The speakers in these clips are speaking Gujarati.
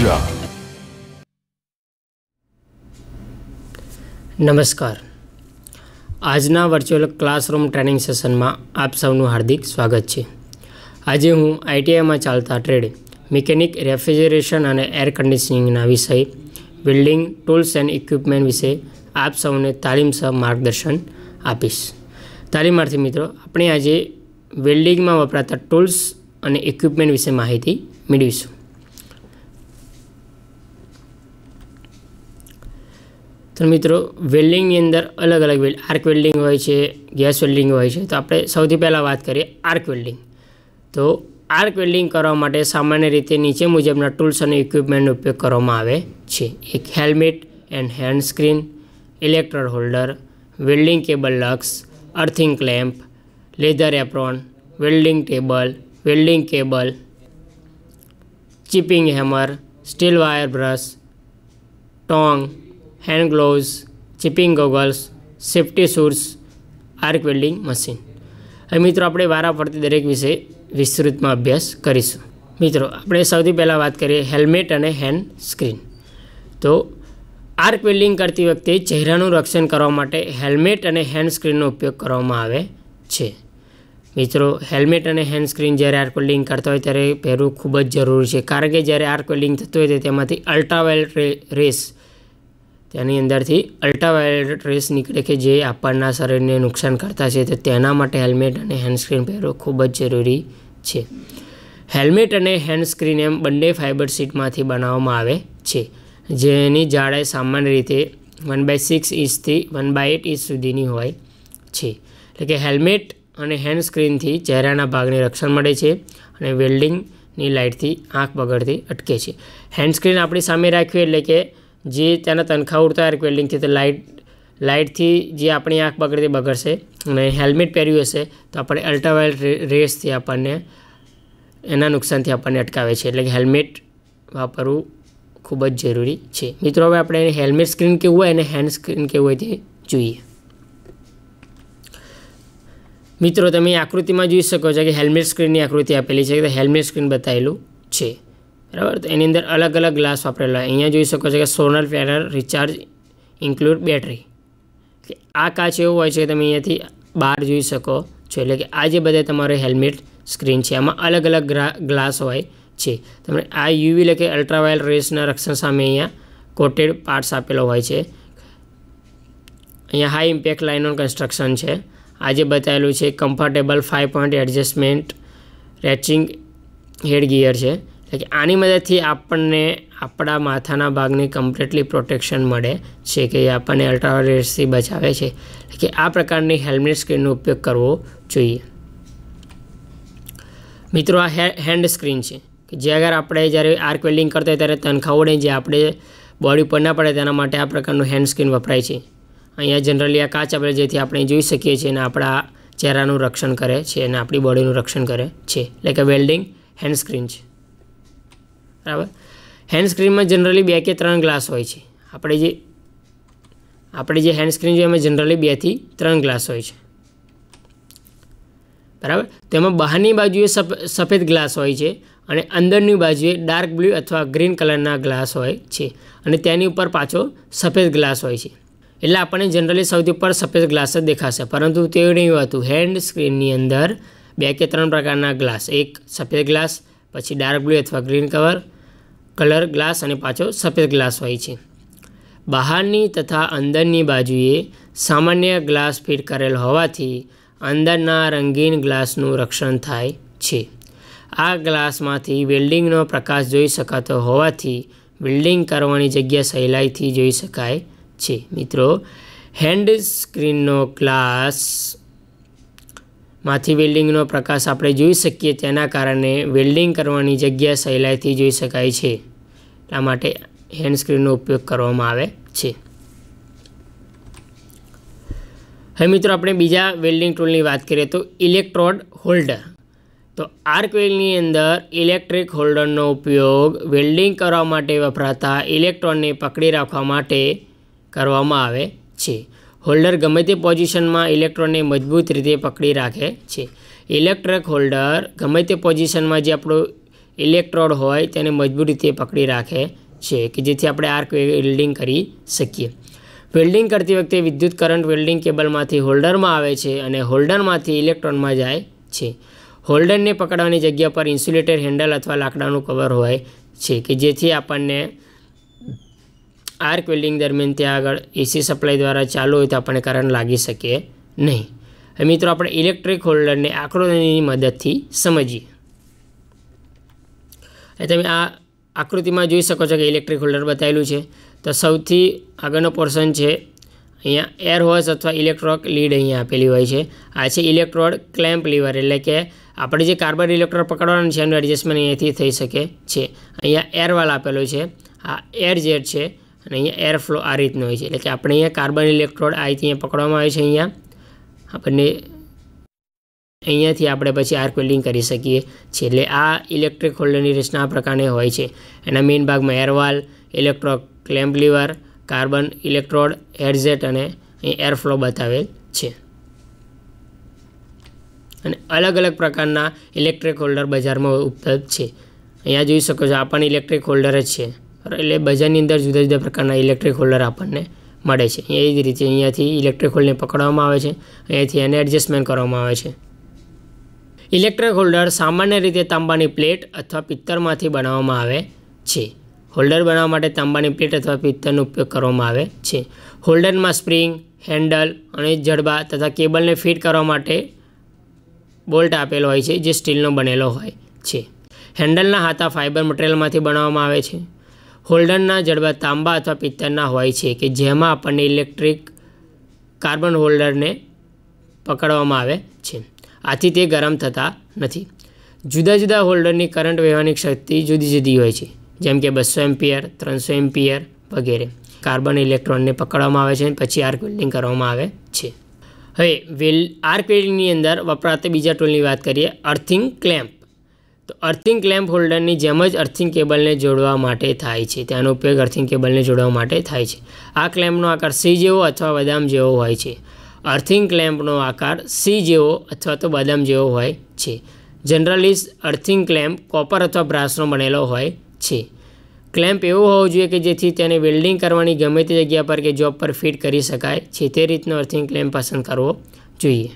ગુજરાત નમસ્કાર આજના વર્ચ્યુઅલ ક્લાસરૂમ ટ્રેનિંગ સેશનમાં આપ સૌનું હાર્દિક સ્વાગત છે આજે હું આઈટીઆઈમાં ચાલતા ટ્રેડ મિકેનિક રેફ્રિજરેશન અને એર કન્ડિશનિંગના વિષય બિલ્ડિંગ ટૂલ્સ એન્ડ ઇક્વિપમેન્ટ વિશે આપ સૌને તાલીમ સહ માર્ગદર્શન આપીશ તાલીમાર્થી મિત્રો આપણે આજે વેલ્ડિંગમાં વપરાતા ટૂલ્સ અને ઇક્વિપમેન્ટ વિશે માહિતી મેળવીશું તો મિત્રો વેલ્ડિંગની અંદર અલગ અલગ વેલ્ડ આર્ક વેલ્ડિંગ હોય છે ગેસ વેલ્ડિંગ હોય છે તો આપણે સૌથી પહેલાં વાત કરીએ આર્ક વેલ્ડિંગ તો આર્ક વેલ્ડિંગ કરવા માટે સામાન્ય રીતે નીચે મુજબના ટૂલ્સ અને ઇક્વિપમેન્ટનો ઉપયોગ કરવામાં આવે છે એક helmet and hand screen electrode holder welding cable lugs earthing clamp leather apron welding table welding cable chipping hammer steel wire brush tong hand gloves chipping goggles safety shoes arc welding machine હવે મિત્રો આપણે વારાફરતી દરેક વિશે વિસ્તૃતમાં અભ્યાસ કરીશું મિત્રો આપણે સૌથી પહેલાં વાત કરીએ હેલ્મેટ અને હેન્ડ સ્ક્રીન તો આર્ક વેલ્ડિંગ કરતી વખતે ચહેરાનું રક્ષણ કરવા માટે હેલ્મેટ અને હેન્ડ સ્ક્રીનનો ઉપયોગ કરવામાં આવે છે મિત્રો હેલ્મેટ અને હેન્ડ સ્ક્રીન જ્યારે આર્ક વેલ્ડિંગ કરતા હોય ત્યારે પહેરવું ખૂબ જ જરૂરી છે કારણ કે જ્યારે આર્ક વેલ્ડિંગ થતું હોય ત્યારે તેમાંથી અલ્ટ્રાવાયલેટ રેસ તેની અંદરથી અલ્ટ્રાવાયોલેટ રેસ નીકળે કે જે આપણના શરીરને નુકસાન કરતા છે તો તેના માટે હેલ્મેટ અને હેન્ડસ્ક્રીન પહેરવું ખૂબ જ જરૂરી છે હેલ્મેટ અને હેન્ડસ્ક્રીન એમ બંને ફાઇબર સીટમાંથી બનાવવામાં આવે છે જેની જાડાઈ સામાન્ય રીતે વન બાય સિક્સ ઇંચથી વન બાય એટ ઇંચ સુધીની હોય છે એટલે કે હેલ્મેટ અને હેન્ડ સ્ક્રીનથી ચહેરાના ભાગને રક્ષણ મળે છે અને વેલ્ડિંગની લાઇટથી આંખ બગડતી અટકે છે હેન્ડસ્ક્રીન આપણી સામે રાખવી એટલે કે જે તેના તનખા ઉડતા એર વેલ્ડિંગથી તે લાઇટ લાઇટથી જે આપણી આંખ બગડે તે બગડશે અને હેલ્મેટ પહેર્યું હશે તો આપણે અલ્ટ્રાવાયલેટ રેસથી આપણને એના નુકસાનથી આપણને અટકાવે છે એટલે કે હેલ્મેટ વાપરવું ખૂબ જ જરૂરી છે મિત્રો હવે આપણે હેલ્મેટ સ્ક્રીન કેવું હોય અને હેન્ડ સ્ક્રીન કેવું હોય તે જોઈએ મિત્રો તમે આકૃતિમાં જોઈ શકો છો કે હેલ્મેટ સ્ક્રીનની આકૃતિ આપેલી છે તો હેલ્મેટ સ્ક્રીન બતાવેલું છે બરાબર તો એની અંદર અલગ અલગ ગ્લાસ હોય અહીંયા જોઈ શકો છો કે solar panel recharge include battery કે આ કાચ એવું હોય છે તમે અહીંયાથી બહાર જોઈ શકો છો એટલે કે આ જે બધા તમારો હેલ્મેટ સ્ક્રીન છે આમાં અલગ અલગ ગ્લાસ હોય છે તમને આ યુવી લખે અલ્ટ્રાવાયલ રેસના રક્ષણ સામે અહીંયા કોટેડ પાર્ટ્સ આપેલો હોય છે અહીંયા high impact nylon construction છે આજે બતાવેલું છે comfortable five point adjustment ratcheting head gear છે એટલે કે આની મદદથી આપણને આપણા માથાના ભાગની કમ્પ્લીટલી પ્રોટેક્શન મળે છે કે આપણને અલ્ટ્રાવાયલેટથી બચાવે છે એટલે કે આ પ્રકારની હેલ્મેટ સ્ક્રીનનો ઉપયોગ કરવો જોઈએ મિત્રો આ હેન્ડ સ્ક્રીન છે કે જે અગર આપણે જ્યારે આર્ક વેલ્ડિંગ કરતા હોય ત્યારે તનખાવડે જે આપણે બોડી ઉપર ના પડે તેના માટે આ પ્રકારનું હેન્ડ સ્ક્રીન વપરાય છે અહીંયા જનરલી આ કાચ આપણે જેથી આપણે જોઈ શકીએ છીએ અને આપણા ચહેરાનું રક્ષણ કરે છે અને આપણી બોડીનું રક્ષણ કરે છે એટલે કે વેલ્ડિંગ હેન્ડ સ્ક્રીન છે બરાબર હેન્ડસ્ક્રીનમાં જનરલી બે કે ત્રણ ગ્લાસ હોય છે આપણે જે આપણે જે હેન્ડસ્ક્રીન જોઈએ એમાં જનરલી બેથી ત્રણ ગ્લાસ હોય છે બરાબર તેમાં બહારની બાજુએ સફેદ ગ્લાસ હોય છે અને અંદરની બાજુએ ડાર્ક બ્લુ અથવા ગ્રીન કલરના ગ્લાસ હોય છે અને તેની ઉપર પાછો સફેદ ગ્લાસ હોય છે એટલે આપણને જનરલી સૌથી ઉપર સફેદ ગ્લાસ જ દેખાશે પરંતુ તે નહીં હોતું હેન્ડસ્ક્રીનની અંદર બે કે ત્રણ પ્રકારના ગ્લાસ એક સફેદ ગ્લાસ પછી ડાર્ક બ્લુ અથવા ગ્રીન કલર કલર ગ્લાસ અને પાછો સફેદ ગ્લાસ હોય છે બહારની તથા અંદરની બાજુએ સામાન્ય ગ્લાસ ફિટ કરેલ હોવાથી અંદરના રંગીન ગ્લાસનું રક્ષણ થાય છે આ ગ્લાસમાંથી વેલ્ડિંગનો પ્રકાશ જોઈ શકાતો હોવાથી વેલ્ડિંગ કરવાની જગ્યા સહેલાઈથી જોઈ શકાય છે મિત્રો હેન્ડ સ્ક્રીનનો ગ્લાસમાંથી વેલ્ડિંગનો પ્રકાશ આપણે જોઈ શકીએ તેના કારણે વેલ્ડિંગ કરવાની જગ્યા સહેલાઈથી જોઈ શકાય છે એટલા માટે હેન્ડ સ્ક્રીનનો ઉપયોગ કરવામાં આવે છે હવે મિત્રો આપણે બીજા વેલ્ડિંગ ટૂલની વાત કરીએ તો ઇલેક્ટ્રોડ હોલ્ડર તો આર્ક વેલની અંદર ઇલેક્ટ્રિક હોલ્ડરનો ઉપયોગ વેલ્ડિંગ કરવા માટે વપરાતા ઇલેક્ટ્રોનને પકડી રાખવા માટે કરવામાં આવે છે હોલ્ડર ગમે તે પોઝિશનમાં ઇલેક્ટ્રોનને મજબૂત રીતે પકડી રાખે છે ઇલેક્ટ્રિક હોલ્ડર ગમે તે પોઝિશનમાં જે આપણું ઇલેક્ટ્રોડ હોય તેને મજબૂત રીતે પકડી રાખે છે કે જેથી આપણે આર્ક વેલ્ડિંગ કરી શકીએ વેલ્ડિંગ કરતી વખતે વિદ્યુત કરંટ વેલ્ડિંગ કેબલમાંથી હોલ્ડરમાં આવે છે અને હોલ્ડરમાંથી ઇલેક્ટ્રોનમાં જાય છે હોલ્ડરને પકડવાની જગ્યા પર ઇન્સ્યુલેટર હેન્ડલ અથવા લાકડાનું કવર હોય છે કે જેથી આપણને આર્ક વેલ્ડિંગ દરમિયાન ત્યાં આગળ એસી સપ્લાય દ્વારા ચાલુ હોય તો આપણને કરંટ લાગી શકે નહીં મિત્રો આપણે ઇલેક્ટ્રિક હોલ્ડરને આંકડોની મદદથી સમજીએ તમે આ આકૃતિમાં જોઈ શકો છો કે ઇલેક્ટ્રિક હોલ્ડર બતાવેલું છે તો સૌથી આગળનો પોર્શન છે અહીંયા એર હોસ અથવા ઇલેક્ટ્રોક લીડ અહીંયા આપેલી હોય છે આ છે ઇલેક્ટ્રોડ ક્લેમ્પ લીવર એટલે કે આપણે જે કાર્બન ઇલેક્ટ્રોડ પકડવાનું છે એનું એડજસ્ટમેન્ટ અહીંયાથી થઈ શકે છે અહીંયા એરવાલ આપેલો છે આ એર જેટ છે અને અહીંયા એર ફ્લો આ રીતનો હોય છે એટલે કે આપણે અહીંયા કાર્બન ઇલેક્ટ્રોડ આ રીતે અહીંયા પકડવામાં આવે છે અહીંયા આપણને અહીંયાથી આપણે પછી આર્ક વેલ્ડિંગ કરી શકીએ છીએ એટલે આ ઇલેક્ટ્રિક હોલ્ડરની રચના આ પ્રકારની હોય છે એના મેઇન ભાગમાં air valve electro clamp carbon electrode air jet અને એરફ્લો બતાવેલ છે અને અલગ અલગ પ્રકારના ઇલેક્ટ્રિક હોલ્ડર બજારમાં ઉપલબ્ધ છે અહીંયા જોઈ શકો છો આ પણ ઇલેક્ટ્રિક હોલ્ડર જ છે એટલે બજારની અંદર જુદા જુદા પ્રકારના ઇલેક્ટ્રિક હોલ્ડર આપણને મળે છે એ જ રીતે અહીંયાથી ઇલેક્ટ્રિક હોલ્ડને પકડવામાં આવે છે અહીંયાથી એને એડજસ્ટમેન્ટ કરવામાં આવે છે ઇલેક્ટ્રિક હોલ્ડર સામાન્ય રીતે તાંબાની પ્લેટ અથવા પિત્તરમાંથી બનાવવામાં આવે છે હોલ્ડર બનાવવા માટે તાંબાની પ્લેટ અથવા પિત્તરનો ઉપયોગ કરવામાં આવે છે હોલ્ડરમાં સ્પ્રિંગ હેન્ડલ અને જડબા તથા કેબલને ફિટ કરવા માટે બોલ્ટ આપેલો હોય છે જે સ્ટીલનો બનેલો હોય છે હેન્ડલના હાથા ફાઇબર મટીરિયલમાંથી બનાવવામાં આવે છે હોલ્ડરના જડબા તાંબા અથવા પિત્તરના હોય છે કે જેમાં આપણને ઇલેક્ટ્રિક કાર્બન હોલ્ડરને પકડવામાં આવે છે આથી તે ગરમ થતા નથી જુદા જુદા હોલ્ડરની કરંટ વહેવાની શક્તિ જુદી જુદી હોય છે જેમ કે બસો એમ્પિયર ત્રણસો એમ્પિયર વગેરે કાર્બન ઇલેક્ટ્રોનને પકડવામાં આવે છે અને પછી આર્ક વેલ્ડિંગ કરવામાં આવે છે હવે વેલ આર્ક વેલ્ડિંગની અંદર વપરાતા બીજા ટૂલની વાત કરીએ અર્થિંગ ક્લેમ્પ તો અર્થિંગ ક્લેમ્પ હોલ્ડરની જેમ જ અર્થિંગ કેબલને જોડવા માટે થાય છે તેનો ઉપયોગ અર્થિંગ કેબલને જોડવા માટે થાય છે આ ક્લેમ્પનો આકાર સી જેવો અથવા બદામ જેવો હોય છે અર્થિંગ ક્લેમ્પનો આકાર સી જેવો અથવા તો બદામ જેવો હોય છે જનરલી અર્થિંગ ક્લેમ્પ કોપર અથવા બ્રાસનો બનેલો હોય છે ક્લેમ્પ એવો હોવો જોઈએ કે જેથી તેને વેલ્ડિંગ કરવાની ગમે તે જગ્યા પર કે જોબ પર ફિટ કરી શકાય છે તે રીતનો અર્થિંગ ક્લેમ્પ પસંદ કરવો જોઈએ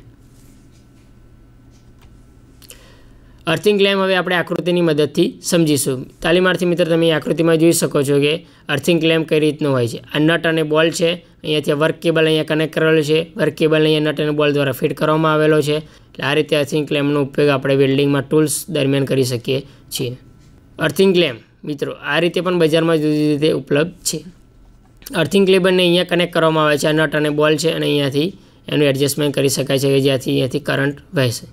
અર્થિંગ ક્લેમ હવે આપણે આકૃતિની મદદથી સમજીશું તાલીમાર્થી મિત્ર તમે આકૃતિમાં જોઈ શકો છો કે અર્થિંગ ક્લેમ કઈ રીતનો હોય છે આ નટ અને બોલ છે અહીંયાથી વર્ક કેબલ અહીંયા કનેક્ટ કરેલો છે વર્ક કેબલ અહીંયા નટ અને બોલ દ્વારા ફિટ કરવામાં આવેલો છે એટલે આ રીતે અર્થિંગ ક્લેમનો ઉપયોગ આપણે બિલ્ડિંગમાં ટૂલ્સ દરમિયાન કરી શકીએ છીએ અર્થિંગ ક્લેમ મિત્રો આ રીતે પણ બજારમાં જુદી રીતે ઉપલબ્ધ છે અર્થિંગ ક્લેબરને અહીંયા કનેક્ટ કરવામાં આવે છે આ નટ અને બોલ છે અને અહીંયાથી એનું એડજસ્ટમેન્ટ કરી શકાય છે કે જ્યાંથી અહીંયાથી કરંટ વહેશે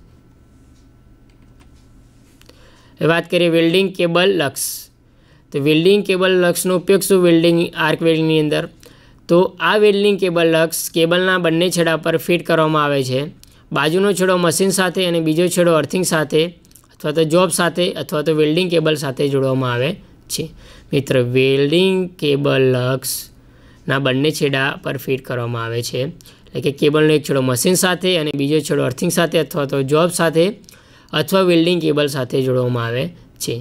વાત કરીએ વેલ્ડિંગ કેબલ લક્સ તો વેલ્ડિંગ કેબલ લક્સનો ઉપયોગ શું વેલ્ડિંગ આર્ક વેલ્ડિંગની અંદર તો આ વેલ્ડિંગ કેબલ લક્ષ કેબલના બંને છેડા પર ફિટ કરવામાં આવે છે બાજુનો છેડો મશીન સાથે અને બીજો છેડો અર્થિંગ સાથે અથવા તો જોબ સાથે અથવા તો વેલ્ડિંગ કેબલ સાથે જોડવામાં આવે છે મિત્ર વેલ્ડિંગ કેબલ લક્ષના બંને છેડા પર ફિટ કરવામાં આવે છે એટલે કે કેબલનો એક છેડો મશીન સાથે અને બીજો છેડો અર્થિંગ સાથે અથવા તો જોબ સાથે અથવા વેલ્ડિંગ કેબલ સાથે જોડવામાં આવે છે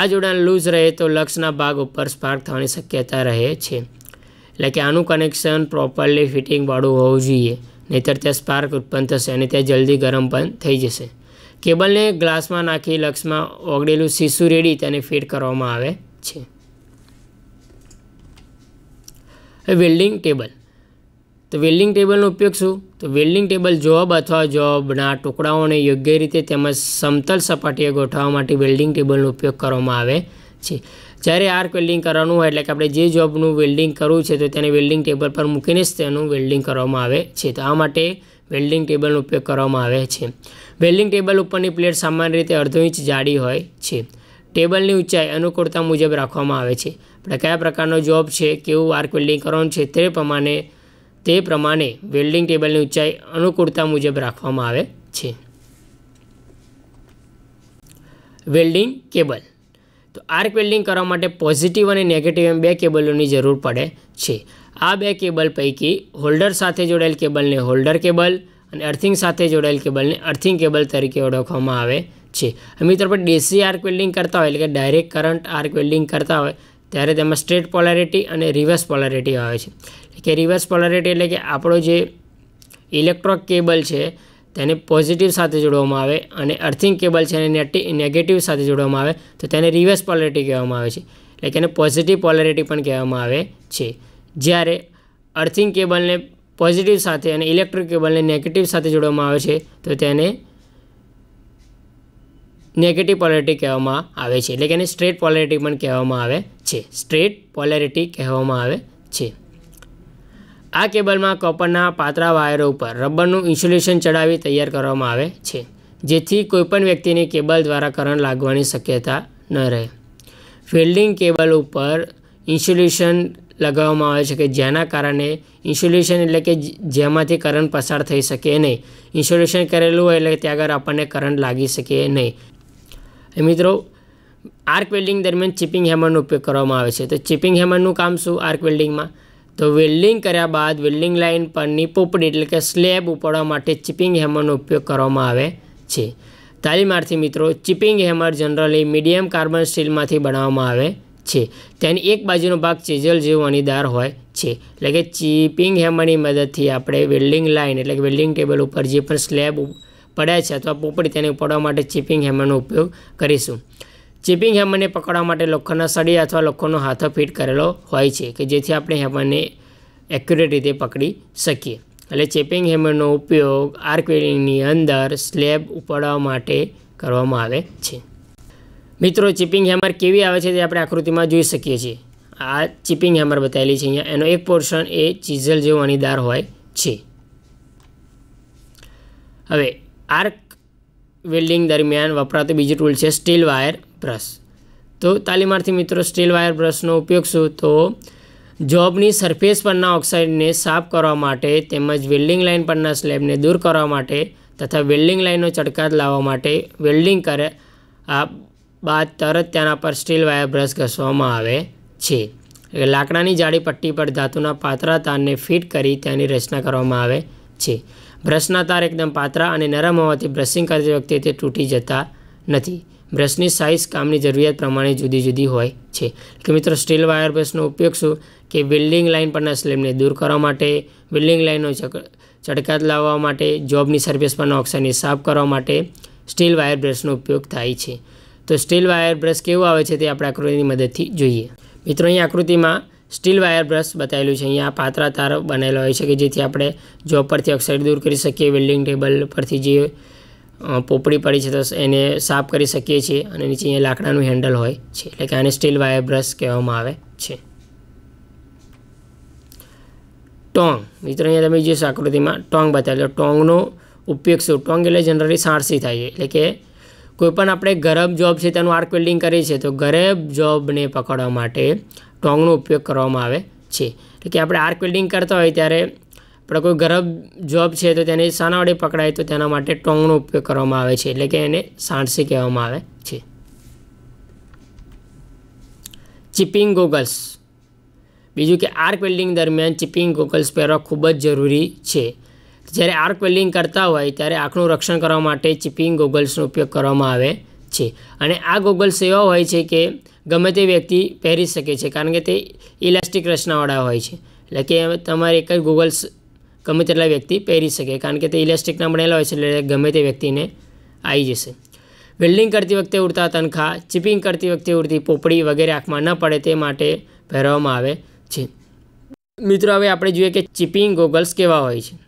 આ જોડાણ લૂઝ રહે તો લક્ષના ભાગ ઉપર સ્પાર્ક થવાની શક્યતા રહે છે એટલે કે આનું કનેક્શન પ્રોપરલી ફિટિંગવાળું હોવું જોઈએ નહીતર ત્યાં સ્પાર્ક ઉત્પન્ન થશે અને ત્યાં જલ્દી ગરમ પણ થઈ જશે કેબલને ગ્લાસમાં નાખી લક્ષમાં ઓગળેલું શીશુ રેડી તેને ફિટ કરવામાં આવે છે વેલ્ડિંગ ટેબલ તો વેલ્ડિંગ ટેબલનો ઉપયોગ શું તો વેલ્ડિંગ ટેબલ જોબ અથવા જોબના ટુકડાઓને યોગ્ય રીતે તેમજ સમતલ સપાટીએ ગોઠવવા માટે વેલ્ડિંગ ટેબલનો ઉપયોગ કરવામાં આવે છે જ્યારે આર્ક વેલ્ડિંગ કરવાનું હોય એટલે કે આપણે જે જોબનું વેલ્ડિંગ કરવું છે તો તેને વેલ્ડિંગ ટેબલ પર મૂકીને જ તેનું વેલ્ડિંગ કરવામાં આવે છે તો આ માટે વેલ્ડિંગ ટેબલનો ઉપયોગ કરવામાં આવે છે વેલ્ડિંગ ટેબલ ઉપરની પ્લેટ સામાન્ય રીતે અડધો ઇંચ જાડી હોય છે ટેબલની ઊંચાઈ અનુકૂળતા મુજબ રાખવામાં આવે છે આપણે કયા પ્રકારનો જોબ છે કેવું આર્ક વેલ્ડિંગ કરવાનું છે તે પ્રમાણે તે પ્રમાણે વેલ્ડિંગ ટેબલની ઊંચાઈ અનુકૂળતા મુજબ રાખવામાં આવે છે વેલ્ડિંગ કેબલ તો આર્ક વેલ્ડિંગ કરવા માટે પોઝિટિવ અને નેગેટિવ એમ બે કેબલોની જરૂર પડે છે આ બે કેબલ પૈકી હોલ્ડર સાથે જોડાયેલ કેબલને હોલ્ડર કેબલ અને અર્થિંગ સાથે જોડાયેલ કેબલને અર્થિંગ કેબલ તરીકે ઓળખવામાં આવે છે મિત્રો પણ ડેસી આર્ક વેલ્ડિંગ કરતા હોય એટલે કે ડાયરેક્ટ કરંટ આર્ક વેલ્ડિંગ કરતા હોય ત્યારે તેમાં સ્ટ્રેટ પોલારિટી અને રિવર્સ પોલારિટી આવે છે કે રિવર્સ પોલારિટી એટલે કે આપણો જે ઇલેક્ટ્રોક કેબલ છે તેને પોઝિટિવ સાથે જોડવામાં આવે અને અર્થિંગ કેબલ છે એને નેગેટિવ સાથે જોડવામાં આવે તો તેને રિવર્સ પોલારિટી કહેવામાં આવે છે એટલે કે એને પોઝિટિવ પોલારિટી પણ કહેવામાં આવે છે જ્યારે અર્થિંગ કેબલને પોઝિટિવ સાથે અને ઇલેક્ટ્રિક કેબલને નેગેટિવ સાથે જોડવામાં આવે છે તો તેને નેગેટિવ પોલેરિટી કહેવામાં આવે છે એટલે કે એને સ્ટ્રેટ પોલેરિટી પણ કહેવામાં આવે છે સ્ટ્રેટ પોલેરિટી કહેવામાં આવે છે આ કેબલમાં કોપરના પાતળા વાયરો ઉપર રબરનું ઇન્સ્યુલેશન ચડાવી તૈયાર કરવામાં આવે છે જેથી કોઈપણ વ્યક્તિને કેબલ દ્વારા કરંટ લાગવાની શક્યતા ન રહે ફિલ્ડિંગ કેબલ ઉપર ઇન્સ્યુલેશન લગાવવામાં આવે છે કે જેના કારણે ઇન્સ્યુલેશન એટલે કે જેમાંથી કરંટ પસાર થઈ શકે નહીં ઇન્સ્યુલેશન કરેલું હોય એટલે ત્યાં આગળ આપણને કરંટ લાગી શકે નહીં મિત્રો આર્ક વેલ્ડિંગ દરમિયાન ચિપિંગ હેમરનો ઉપયોગ કરવામાં આવે છે તો ચિપિંગ હેમરનું કામ શું આર્ક વેલ્ડિંગમાં તો વેલ્ડિંગ કર્યા બાદ વેલ્ડિંગ લાઇન પરની પોપડી એટલે કે સ્લેબ ઉપાડવા માટે ચિપિંગ હેમરનો ઉપયોગ કરવામાં આવે છે તાલીમાર્થી મિત્રો chipping hammer generally medium carbon સ્ટીલમાંથી બનાવવામાં આવે છે તેની એક બાજુનો ભાગ ચીઝલ જેવો અણીદાર હોય છે એટલે કે ચિપિંગ હેમરની મદદથી આપણે વેલ્ડિંગ લાઇન એટલે કે વેલ્ડિંગ ટેબલ ઉપર જે પણ સ્લેબ પડ્યા છે અથવા પોપડી તેને પડવા માટે ચિપિંગ હેમરનો ઉપયોગ કરીશું ચિપિંગ હેમરને પકડવા માટે લોખંડના સળી અથવા લોખંડનો હાથો ફિટ કરેલો હોય છે કે જેથી આપણે હેમરને એક્યુરેટ રીતે પકડી શકીએ એટલે ચેપિંગ હેમરનો ઉપયોગ આર્ક અંદર સ્લેબ ઉપાડવા માટે કરવામાં આવે છે મિત્રો ચિપિંગ હેમર કેવી આવે છે તે આપણે આકૃતિમાં જોઈ શકીએ છીએ આ ચિપિંગ હેમર બતાવેલી છે અહીંયા એનો એક પોર્શન એ ચીઝલ જેવો અણીદાર હોય છે હવે આર્ક વેલ્ડિંગ દરમિયાન વપરાતું બીજું ટૂલ છે સ્ટીલ વાયર બ્રશ તો તાલીમાર્થી મિત્રો સ્ટીલ વાયર બ્રશનો ઉપયોગ શું તો જોબની સરફેસ પરના ઓક્સાઇડને સાફ કરવા માટે તેમજ વેલ્ડિંગ લાઇન પરના સ્લેબને દૂર કરવા માટે તથા વેલ્ડિંગ લાઇનનો ચડકાટ લાવવા માટે વેલ્ડિંગ કરે આ બાદ તરત તેના પર સ્ટીલ વાયર બ્રશ ઘસવામાં આવે છે એટલે લાકડાની જાડી પટ્ટી પર ધાતુના પાતળા તારને ફિટ કરી તેની રચના કરવામાં આવે છે બ્રશના તાર એકદમ પાતળા અને નરમ હોવાથી બ્રશિંગ કરતી વખતે તે તૂટી જતા નથી બ્રશની સાઇઝ કામની જરૂરિયાત પ્રમાણે જુદી જુદી હોય છે કે મિત્રો સ્ટીલ વાયર બ્રશનો ઉપયોગ શું કે બિલ્ડિંગ લાઇન પરના સ્લેમને દૂર કરવા માટે વેલ્ડિંગ લાઇનનો ચડકાત લાવવા માટે જોબની સર્વિસ પરના ઓક્સાઇડને સાફ કરવા માટે સ્ટીલ વાયર બ્રશનો ઉપયોગ થાય છે તો સ્ટીલ વાયર બ્રશ કેવું આવે છે તે આપણે આકૃતિની મદદથી જોઈએ મિત્રો અહીં આકૃતિમાં સ્ટીલ વાયર બ્રશ બતાવેલું છે અહીંયા પાતળા તાર બનેલો હોય છે કે જેથી આપણે જોબ પરથી અક્ષર દૂર કરી શકીએ વેલ્ડિંગ ટેબલ પરથી જે પોપડી પડી છે તો એને સાફ કરી શકીએ છીએ અને નીચે અહીંયા લાકડાનું હેન્ડલ હોય છે એટલે કે આને સ્ટીલ વાયર બ્રશ કહેવામાં આવે છે ટોંગ મિત્રો અહીંયા તમે જે આકૃતિમાં ટોંગ બતાવેલો ટોંગનો ઉપયોગ શું ટોંગ એટલે જનરલી સાણસી થાય છે એટલે કે કોઈપણ આપણે ગરબ જોબ છે તેનું આર્ક વેલ્ડિંગ કરીએ છીએ તો ગરબ જોબને પકડવા માટે ટોંગનો ઉપયોગ કરવામાં આવે છે એટલે કે આપણે આર્ક વેલ્ડિંગ કરતા હોય ત્યારે આપણે કોઈ ગરબ જોબ છે તો તેને સાના વડે પકડાય તો તેના માટે ટોંગનો ઉપયોગ કરવામાં આવે છે એટલે કે એને સાણસી કહેવામાં આવે છે ચિપિંગ ગોગલ્સ બીજું કે આર્ક વેલ્ડિંગ દરમિયાન ચિપિંગ ગોગલ્સ પહેરવા ખૂબ જ જરૂરી છે જ્યારે આર્ક વેલ્ડિંગ કરતા હોય ત્યારે આંખનું રક્ષણ કરવા માટે ચિપિંગ ગોગલ્સનો ઉપયોગ કરવામાં આવે છે અને આ ગોગલ્સ એવા હોય છે કે ગમે તે વ્યક્તિ પહેરી શકે છે કારણ કે તે ઇલાસ્ટિક રચનાવાળા હોય છે એટલે કે તમારે એક જ ગોગલ્સ ગમે તેટલા વ્યક્તિ પહેરી શકે કારણ કે તે ઇલાસ્ટિકના બનેલા હોય છે એટલે ગમે તે વ્યક્તિને આવી જશે વેલ્ડિંગ કરતી વખતે ઉડતા તનખા ચિપિંગ કરતી વખતે ઉડતી પોપડી વગેરે આંખમાં ન પડે તે માટે પહેરવામાં આવે છે મિત્રો હવે આપણે જોઈએ કે ચિપિંગ ગોગલ્સ કેવા હોય છે